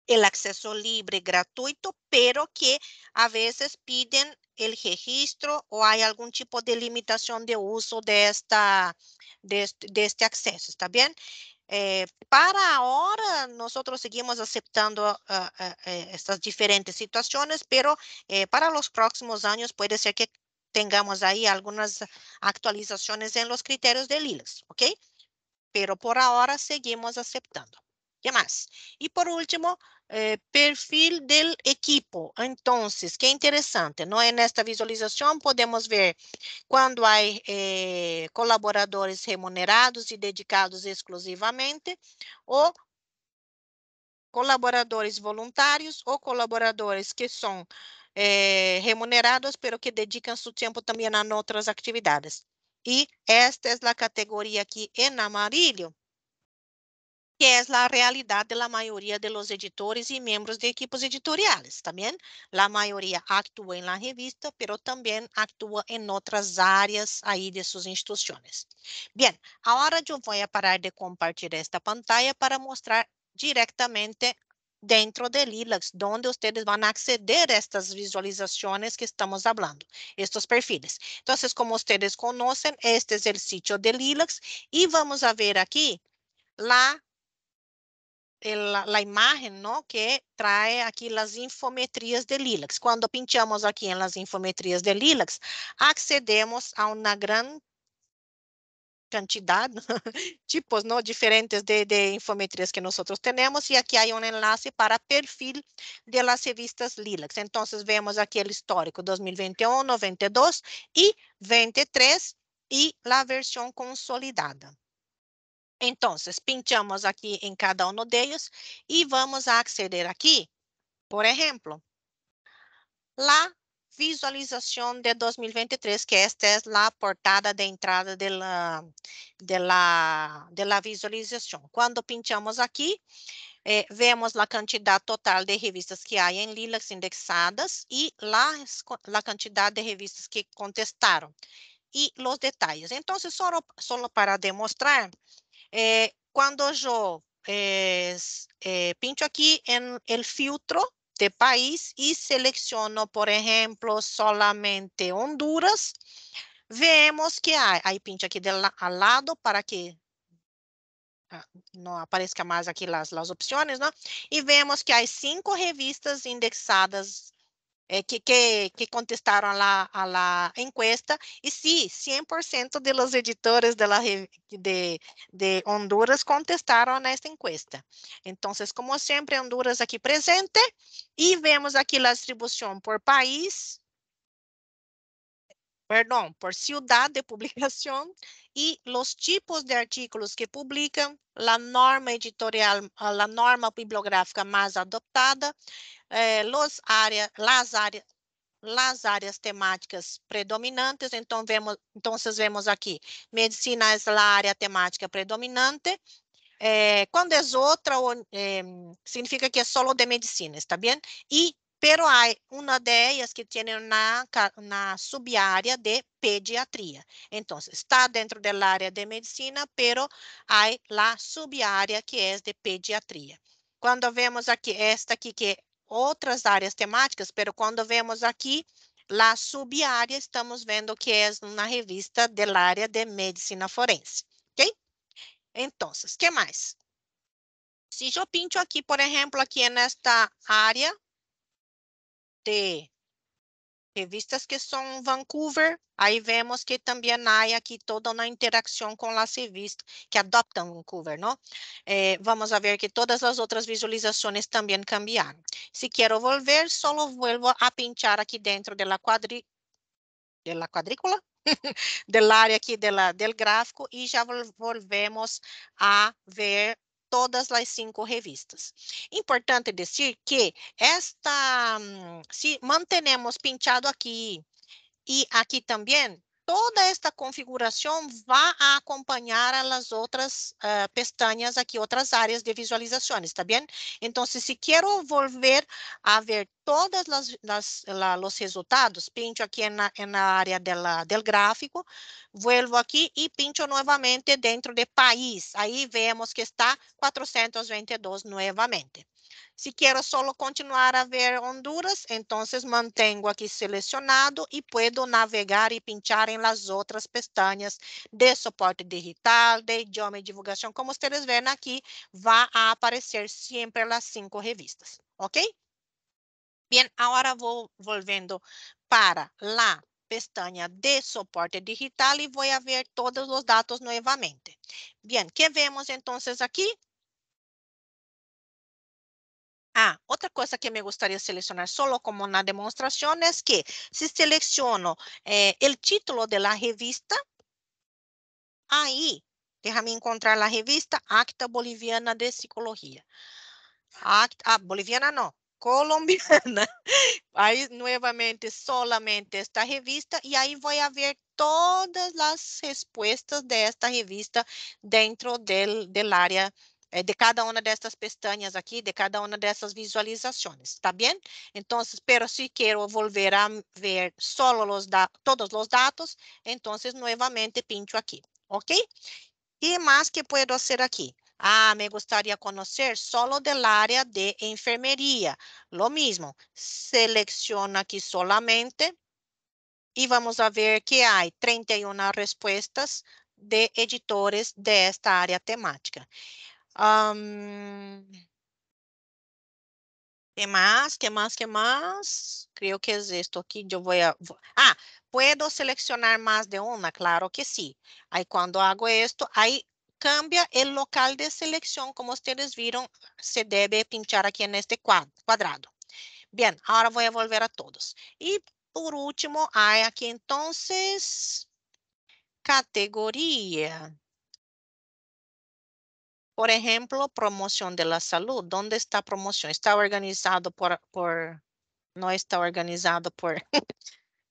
S1: el acceso libre gratuito, pero que a veces piden el registro o hay algún tipo de limitación de uso de, esta, de, este acceso, ¿está bien? Eh, para ahora nosotros seguimos aceptando ah, ah, eh, estas diferentes situaciones, pero eh, para los próximos años puede ser que tengamos ahí algunas actualizaciones en los criterios de LILAS. E ¿ok? pero por ahora seguimos aceptando. ¿Qué más? Y por último, eh, perfil del equipo. Entonces, qué interesante, ¿no? En esta visualización podemos ver cuando hay eh, colaboradores remunerados y dedicados exclusivamente o colaboradores voluntários ou colaboradores que são eh, remunerados, pero que dedicam seu tempo também a outras atividades e esta é a categoria aqui em amarillo, que é a realidade de maioria dos editores e membros de equipos editoriales. também tá a maioria atua em la revista, pero también actúa en otras áreas ahí de sus instituciones. Bien, ahora yo voy a parar de compartir esta pantalla para mostrar directamente dentro de Lilacs, onde vocês vão a acceder a estas visualizações que estamos hablando, estes perfiles. Então, como vocês conhecem este es o sítio de Lilacs e vamos a ver aqui a a imagem, imagen que trae aqui as infometrías de Lilacs. Quando pinchamos aqui em las infometrías de Lilacs, accedemos a uma grande cantidad, tipos ¿no? diferentes de, de, infometrías que nosotros tenemos y aquí hay un enlace para perfil de las revistas LILACs. Entonces vemos aquí el histórico 2021, 92 y 23 y la versión consolidada. Entonces, pinchamos aquí en cada uno de ellos y vamos a acceder aquí, por ejemplo, la visualização de 2023, que esta é a portada de entrada de la, de la, de la visualização. Quando pinchamos aqui, eh, vemos a quantidade total de revistas que há em Lilacs indexadas e a quantidade de revistas que contestaram e os detalhes. Então, só, só para demonstrar, eh, quando eu eh, é, pincho aqui em el filtro, de país y selecciono, por ejemplo, solamente Honduras, vemos que hay, hay pinche aquí de la, al lado para que ah, não apareçam mais aqui as, as opções, né? E vemos que há cinco revistas indexadas eh, que, que, que, contestaram a la, a la encuesta y sí, 100% de los editores de, la, de, de, Honduras contestaram a esta encuesta. Então, como sempre, Honduras aqui presente e vemos aqui a distribuição por país, perdón, por ciudad de publicación y los tipos de artículos que publican, la norma editorial, la norma bibliográfica más adoptada, eh, los área, las, área, las áreas temáticas predominantes, então vemos, vocês vemos aqui, medicina é a área temática predominante, eh, quando é outra, eh, significa que é solo de medicina, está bem? E pero hay una de ellas que tiene una, una subárea de pediatría. Entonces, está dentro del área de medicina, pero hay la subárea que es de pediatría. Cuando vemos aquí esta aquí, que otras áreas temáticas, pero cuando vemos aquí la subárea, estamos vendo que es una revista del área de medicina forense. ¿Ok? Entonces, ¿qué más? Si yo pincho aquí, por ejemplo, aquí en esta área, de revistas que são Vancouver, aí vemos que também há aqui toda uma interação com as revistas que adoptam Vancouver, não? Eh, vamos ver que todas as outras visualizações também cambiaram. Se quero volver, só vuelvo a pinchar aqui dentro da quadri... de quadrícula, da área aqui do gráfico e já volvemos a ver todas as cinco revistas. Importante dizer que esta, hum, se mantenemos pinchado aqui e aqui também, toda esta configuração vai acompanhar as outras uh, pestañas aqui, outras áreas de visualizações, está bem? Então, se quero volver a ver todas os resultados, pincho aqui na, na área dela, gráfico, vuelvo aqui e pincho novamente dentro de país. Aí vemos que está 422 novamente. Se quero solo continuar a ver Honduras, então mantengo aqui selecionado e puedo navegar e pinchar em las outras pestañas de soporte digital, de idioma e divulgação. Como vocês veem aqui, va a aparecer sempre las cinco revistas, ¿ok? Bem, agora vou volviendo para la pestaña de soporte digital e voy a ver todos los datos novamente. Bem, que vemos então aqui? Ah, outra coisa que me gostaria de selecionar, solo como uma demonstração, é que se seleciono eh, título de la revista, deixa déjame encontrar a revista Acta Boliviana de Psicologia. Acta, ah, boliviana não, colombiana. Aí, nuevamente solamente esta revista e aí vou ver todas as respostas desta revista dentro del, del área é, de cada uma estas pestañas aqui, de cada uma dessas visualizações, está bem? Então, pero se si quero volver a ver solo los da todos os dados, então, novamente pincho aqui, ok? E mais que posso fazer aqui? Ah, me gustaría conocer solo del área de enfermería. Lo mismo, selecciona aquí solamente y vamos a ver que hay 31 respuestas de editores de esta área temática. ¿Qué más? ¿Qué más? ¿Qué más? Creo que es esto aquí. Yo voy a... Ah, ¿puedo seleccionar más de una? Claro que sí. Ahí cuando hago esto, ahí cambia el local de selección. Como ustedes vieron, se debe pinchar aquí en este cuadrado. Bien, ahora voy a volver a todos. Y por último, hay aquí entonces categoría. Por ejemplo, promoción de la salud. ¿Dónde está promoción? Está organizado por, no está organizado por,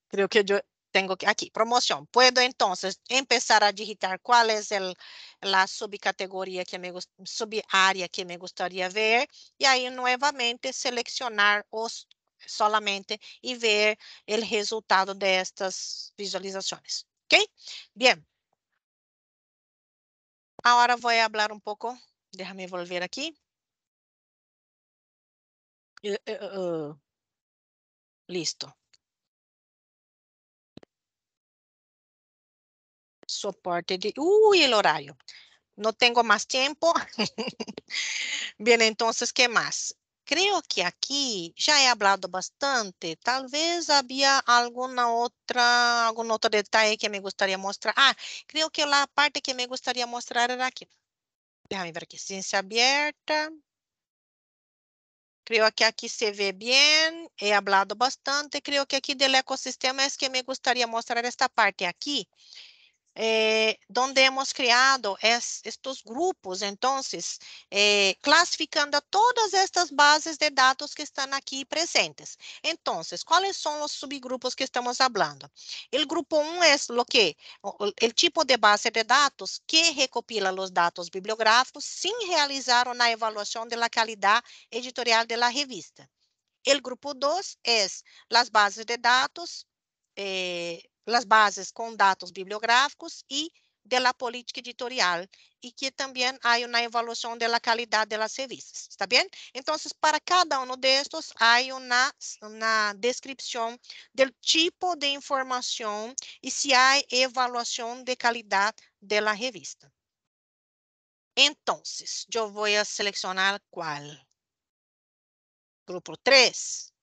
S1: creo que yo tengo que, aquí, promoción. Puedo entonces empezar a digitar cuál es el, la subcategoría que me subárea que me gustaría ver y ahí nuevamente seleccionar os, solamente y ver el resultado de estas visualizaciones. ¿Ok? Bien. Ahora voy a hablar un poco. Déjame volver
S3: aquí. Eh, eh, eh, Listo.
S1: Soporte de... Uy, el horario. No tengo más tiempo. Bien, entonces, ¿qué más? creio que aqui já é hablado bastante. Talvez havia alguma outra, algum outro detalhe que me gostaria mostrar. Ah, creio que a parte que me gostaria mostrar era aqui. Deixa ver aqui, ciência aberta. Creio que aqui se vê bem, é hablado bastante. Creio que aqui do ecossistema é que me gostaria mostrar esta parte aqui, eh, donde hemos creado es, estos grupos, entonces, eh, clasificando todas estas bases de datos que están aquí presentes. Entonces, quais son los subgrupos que estamos hablando? El grupo 1 es lo que, el tipo de base de datos que recopila los datos bibliográficos sin realizar uma evaluación de la calidad editorial de la revista. El grupo 2 es las bases de datos eh, las bases com dados bibliográficos e da política editorial e que também há uma avaliação da qualidade de las está bem? Então, para cada um destes, há uma, uma descrição do tipo de informação e se há avaliação de qualidade da revista. Então, eu vou selecionar qual? Grupo 3.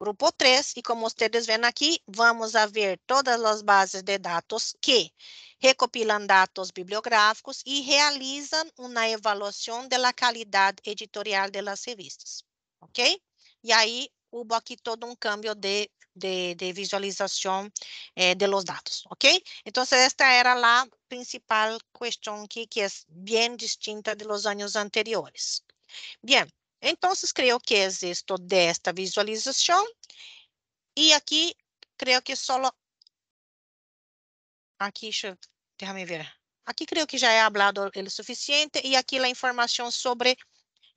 S1: Grupo 3, e como vocês veem aqui, vamos a ver todas as bases de dados que recopilam dados bibliográficos e realizam uma avaliação da qualidade editorial das revistas, ok? E aí, houve aqui todo um cambio de, de, de visualização eh, de los dados, ok? Então, esta era a principal questão aqui, que é bem distinta de los anos anteriores. Bem então, creio que existe esto visualização. E aqui, creio que só... Aqui, deixa eu déjame ver. Aqui creio que já he é hablado o suficiente e aqui a informação sobre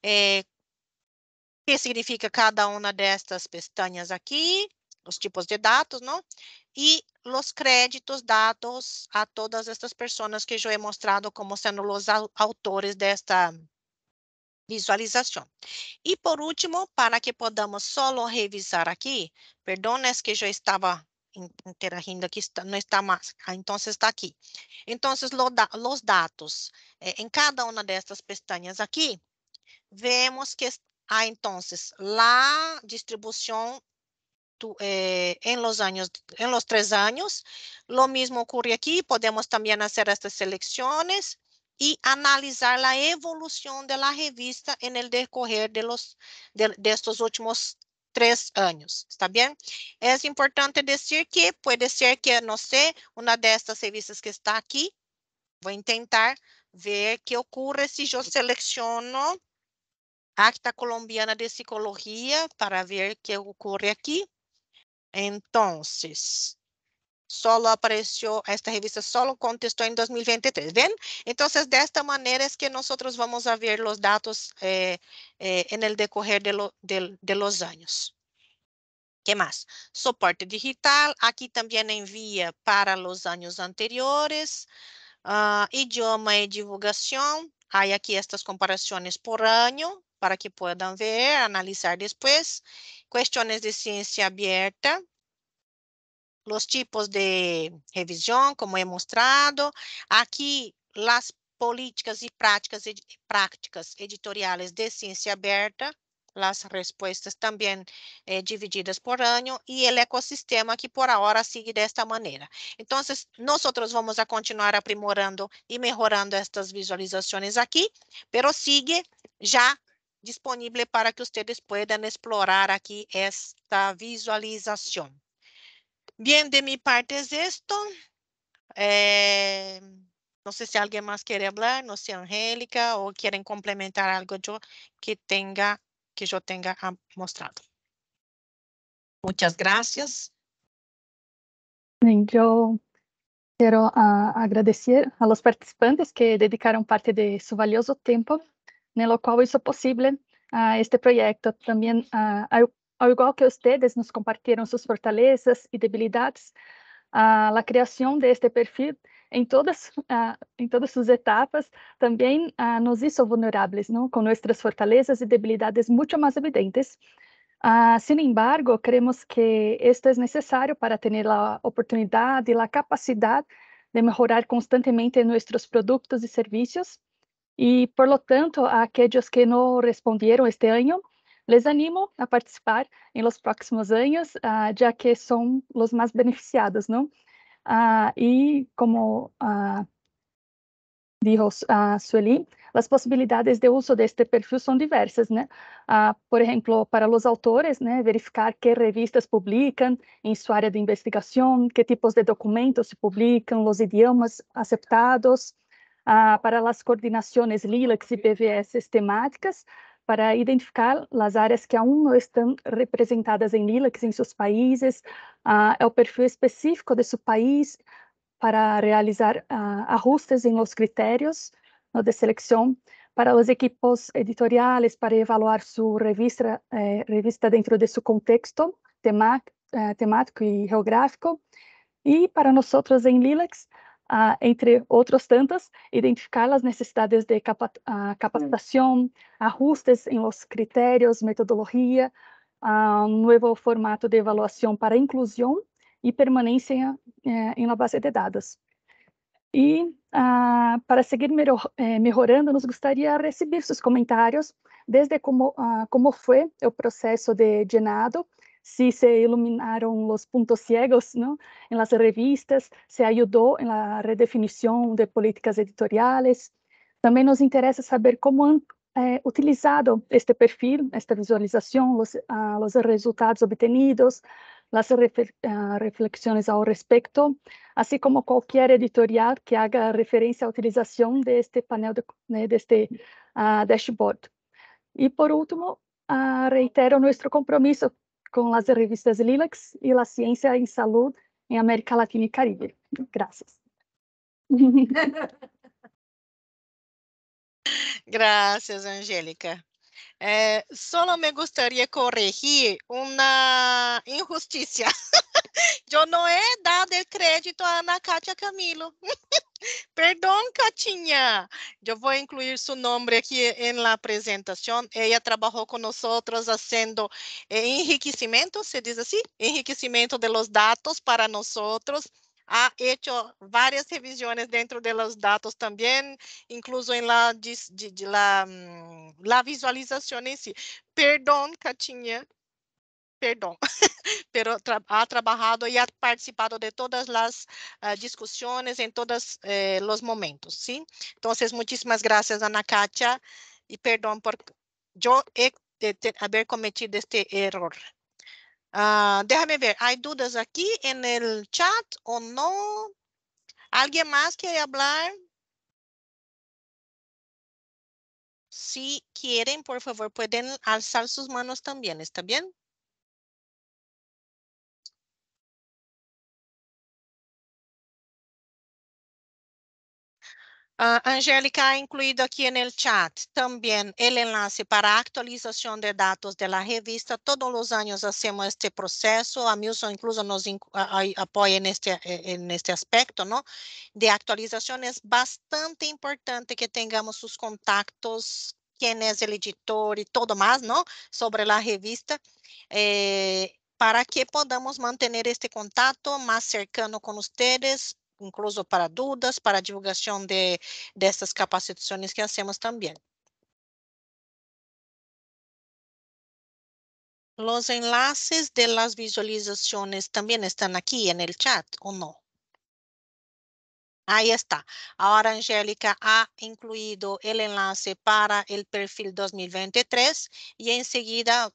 S1: eh, que significa cada uma destas pestañas aqui, os tipos de dados, não? E os créditos dados a todas estas pessoas que já he mostrado como sendo os autores de visualização e por último, para que podamos solo revisar aqui perdón, es que já estava interagindo aqui, não está mais, então está aqui. Então, os dados eh, em cada uma dessas pestañas aqui, vemos que há, ah, então, a distribuição em eh, los anos em los três anos Lo mismo ocorre aqui, podemos também fazer estas seleções e analisar a evolução da revista em el decorrer de, los, destes de últimos três anos, ¿está bem? Es importante dizer que pode ser que, não sei uma destas revistas que está aqui. Vou tentar ver ver que ocorre si eu seleciono Acta Colombiana de Psicologia para ver que ocorre aqui. Então, solo apareceu, esta revista solo contestou em 2023, ¿ven? Então desta maneira manera es que nosotros vamos a ver os dados eh, eh, dos anos. decoger de, lo, de, de los Soporte digital, aqui também envia para os anos anteriores. Uh, idioma e divulgação, aí aqui estas comparações por ano para que possam ver, analisar depois. Questões de ciência aberta los tipos de revisión, como he mostrado. Aquí las políticas y prácticas, ed prácticas editoriales de ciencia abierta, las respuestas también eh, divididas por año y el ecosistema que por ahora sigue de esta manera. Entonces, nosotros vamos a continuar aprimorando y mejorando estas visualizaciones aquí, pero sigue ya disponible para que ustedes puedan explorar aquí esta visualización. Bien, de mi parte es esto. Eh, no sé si alguien más quiere hablar, no sé, Angélica, o quieren complementar algo yo que tenga, que yo tenga mostrado. Muchas gracias.
S4: Yo quiero ah, agradecer a los participantes que dedicaron parte de su valioso tiempo, en lo cual hizo posible ah, este proyecto. También a... Ah, Ao igual que ustedes nos compartilharam suas fortalezas e debilidades, uh, criação creación de este perfil em todas, uh, en todas etapas também uh, nos hizo vulneráveis, com nossas fortalezas e debilidades muito mais evidentes. sin embargo, creemos que esto es necesario para tener la oportunidad y la capacidad de mejorar constantemente nuestros productos y servicios. Y por lo tanto, a aquellos que no respondieron este año, Les animo a participar em los próximos anos, uh, que son los mais beneficiados, ¿no? Uh, ah, como uh, ah, a Sueli, las posibilidades de uso deste perfil son diversas, ¿no? Né? por exemplo, para los autores, né, verificar que revistas publican en su área de investigación, que tipos de documentos se publican, los idiomas aceptados, para las coordinaciones LILAX e PVS temáticas, para identificar as áreas que aún não estão representadas em LILACs em seus países, uh, é o perfil específico de seu país para realizar uh, ajustes em os critérios no, de seleção para os equipos editoriais para evaluar sua revista eh, revista dentro de seu contexto temático eh, temático e geográfico e para nós outros em Lilacs uh, entre outras tantas, identificar as necessidades de capa uh, capacitação, ajustes em los critérios, metodologia, uh, novo formato de avaliação para inclusão e permanência é, em la base de dados. E para seguir melhor, eh, melhorando, nos gostaria receber seus comentários desde como como foi o processo de llenado si se iluminaron los puntos ciegos ¿no? en las revistas, se ayudó en la redefinición de políticas editoriales. También nos interesa saber cómo han eh, utilizado este perfil, esta visualización, los, ah, los resultados obtenidos, las ah, reflexiones al respecto, así como cualquier editorial que haga referencia a utilización de este panel, de, eh, este ah, dashboard. Y por último, reitero nuestro compromiso com as revistas Lilacs e La Ciência em Salud em América Latina e Caribe. Graças.
S1: Graças, Angélica. Só é, solo me de corrigir uma injustiça. Eu não he dado crédito a Ana Cátia Camilo. perdão, Catinha. eu vou incluir seu nome aqui na apresentação. presentación. Ella trabalhou con nosotros eh, enriquecimento, se diz assim, enriquecimento de los datos para nosotros. Ha hecho varias revisiones dentro de los datos también, incluso en la, de, de, de la, mm, la visualización en si. Perdón, Cachiña, perdón, pero ha trabajado y ha participado de todas las ah, discusiones en todos eh, los momentos, ¿sí? Entonces, muchísimas gracias, Ana Katia, y perdón por yo haber cometido este error. Ah, déjame ver, ¿hay dudas aquí en el chat o no? ¿Alguien más quiere hablar? Si
S3: quieren, por favor, pueden alzar sus manos también, ¿está bien?
S1: Ah, Angélica ha incluido aquí en el chat también el enlace para actualización de datos de la revista. Todos los años hacemos este proceso. Amilson incluso nos apoya este, e, en este, aspecto, ¿no? De actualización es bastante importante que tengamos sus contactos, quién es el editor y todo más, ¿no? Sobre la revista. Eh, para que podamos mantener este contacto más cercano con ustedes, incluso para dúvidas, para divulgação de, dessas capacitações que hacemos também.
S3: Os enlaces de las
S1: visualizaciones también están aquí en el chat, ou não? Ahí está. Ahora Angélica ha incluido el enlace para el perfil 2023 y enseguida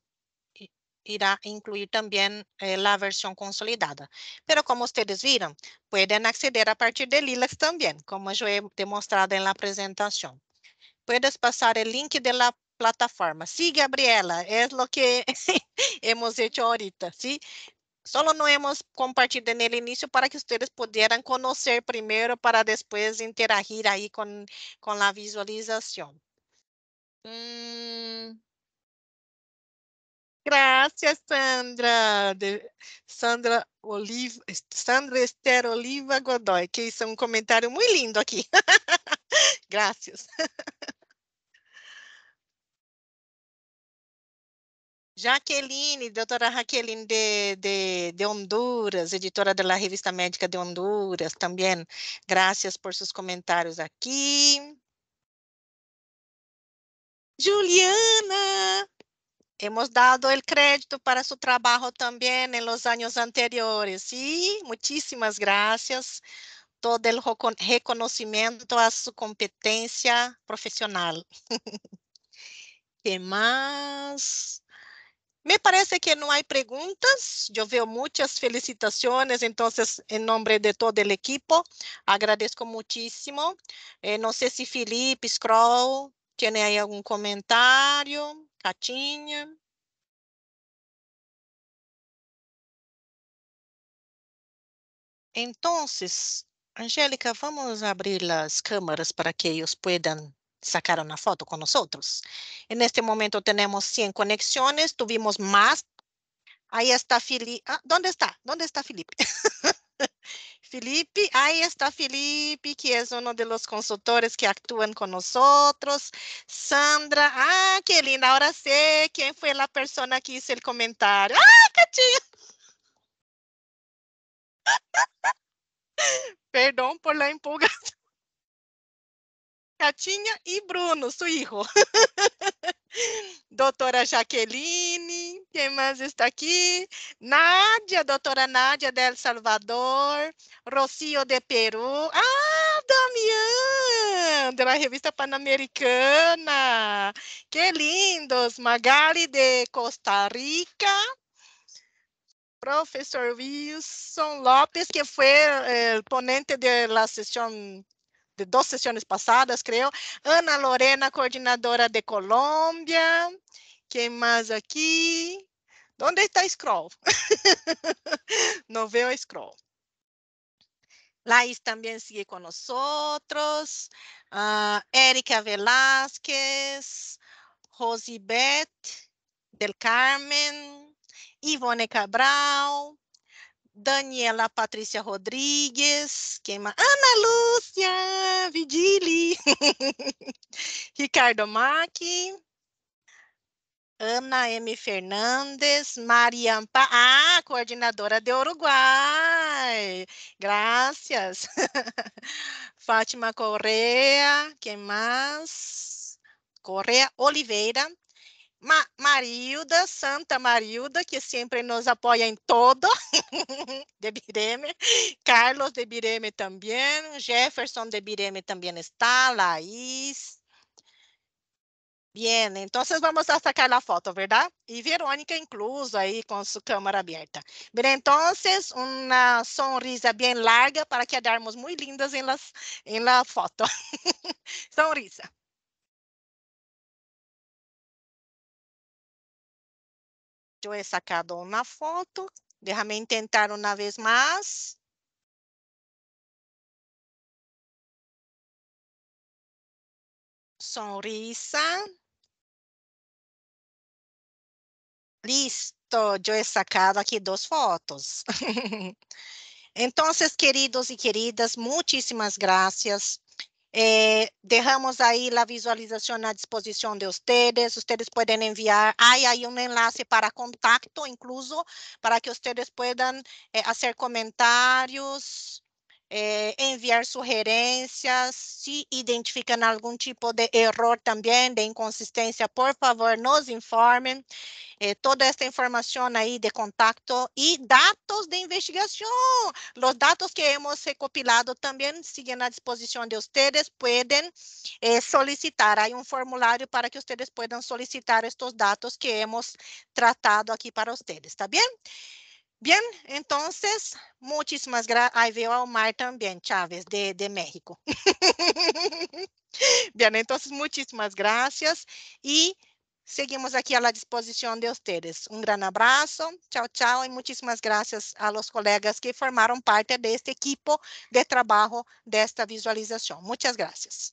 S1: irá incluir também eh, versão consolidada. Mas como vocês viram, podem acceder a partir de Lilacs também, como já he na apresentação. Podes passar o link de la plataforma. Sí, Gabriela, é o que hemos feito ahorita, ¿sí? Solo não hemos compartido en início para que vocês pudessem conhecer primeiro para depois interagir aí com com a visualização. Hum, Gracias Sandra. De Sandra Oliva, Sandra Esther Oliva Godoy, que isso é um comentário muito lindo aqui. Gracias. Jaqueline, doutora Jaqueline de, de, de, Honduras, editora da Revista Médica de Honduras, também. Graças por seus comentários aqui. Juliana, Hemos dado el crédito para su trabajo también en los años anteriores y muchísimas gracias. Todo el reconocimiento a su competencia profesional. ¿Qué más? Me parece que no hay preguntas. Yo veo muchas felicitaciones, entonces, en nombre de todo el equipo, agradezco muchísimo. Eh, no sé si Felipe Scroll tiene ahí algún comentario. Então, Angélica, vamos abrir as câmeras para que eles possam sacar uma foto com nós. En este momento temos 100 conexões, tuvimos mais. Aí está Felipe. Ah, ¿Dónde está? ¿Dónde está Felipe? Felipe, aí está Felipe, que é um dos consultores que atuam conosco. Sandra, ah, que linda, agora sei quem foi a pessoa que fez o comentário. ¡Ah, Catinha! Perdão por la impugnación. Catinha e Bruno, filho. doutora Jaqueline, quem mais está aqui? Nádia, doutora Nádia Del Salvador, Rocio de Peru. Ah, Damian, da revista Pan-Americana. Que lindos! Magali de Costa Rica. Professor Wilson Lopes, que foi eh, ponente da sessão de duas sessões passadas, creio. Ana Lorena, coordenadora de Colômbia. Quem mais aqui? Onde está Scroll? Não veo Scroll. Laís também sigue com nós. Uh, ah, Velázquez, Rosibeth del Carmen, Ivone Cabral, Daniela Patrícia Rodrigues, quem mais? Ana Lúcia Vidili, Ricardo Mack, Ana M. Fernandes, Mariam pa... ah, coordenadora de Uruguai, graças, Fátima Correa, quem mais? Correa Oliveira, Ma Marilda, Santa Marilda, que sempre nos apoia em todo, de Bireme, Carlos de Bireme também, Jefferson de Bireme também está, Laís. Bien, então vamos a sacar a foto, verdade? E Verônica incluso aí com sua câmera aberta. Bem, então uma sonrisa bem larga para quedarmos muito lindas em las, en la foto. sonrisa.
S3: Yo he sacado una foto. Déjame intentar una vez más. Sonrisa.
S1: Listo, yo he sacado aquí dos fotos. Entonces, queridos y queridas, muchísimas gracias Eh, dejamos ahí la visualización a disposición de ustedes. Ustedes pueden enviar, hay ahí un enlace para contacto incluso para que ustedes puedan eh, hacer comentarios Eh, enviar sugerências, se identificam algum tipo de erro também, de inconsistência, por favor, nos informem. Eh, toda esta informação aí de contato e dados de investigação. Os dados que hemos recopilado também siguen à disposição de vocês. Podem eh, solicitar. Há um formulário para que vocês possam solicitar estes dados que hemos tratado aqui para vocês, está bem? Bien, entonces, muchísimas gracias. Ahí veo a Omar también, Chávez, de, México. Bien, entonces, muchísimas gracias y seguimos aquí a la disposición de ustedes. Un gran abrazo, chao, chao y muchísimas gracias a los colegas que formaron parte de este equipo de trabajo de esta visualización. Muchas gracias.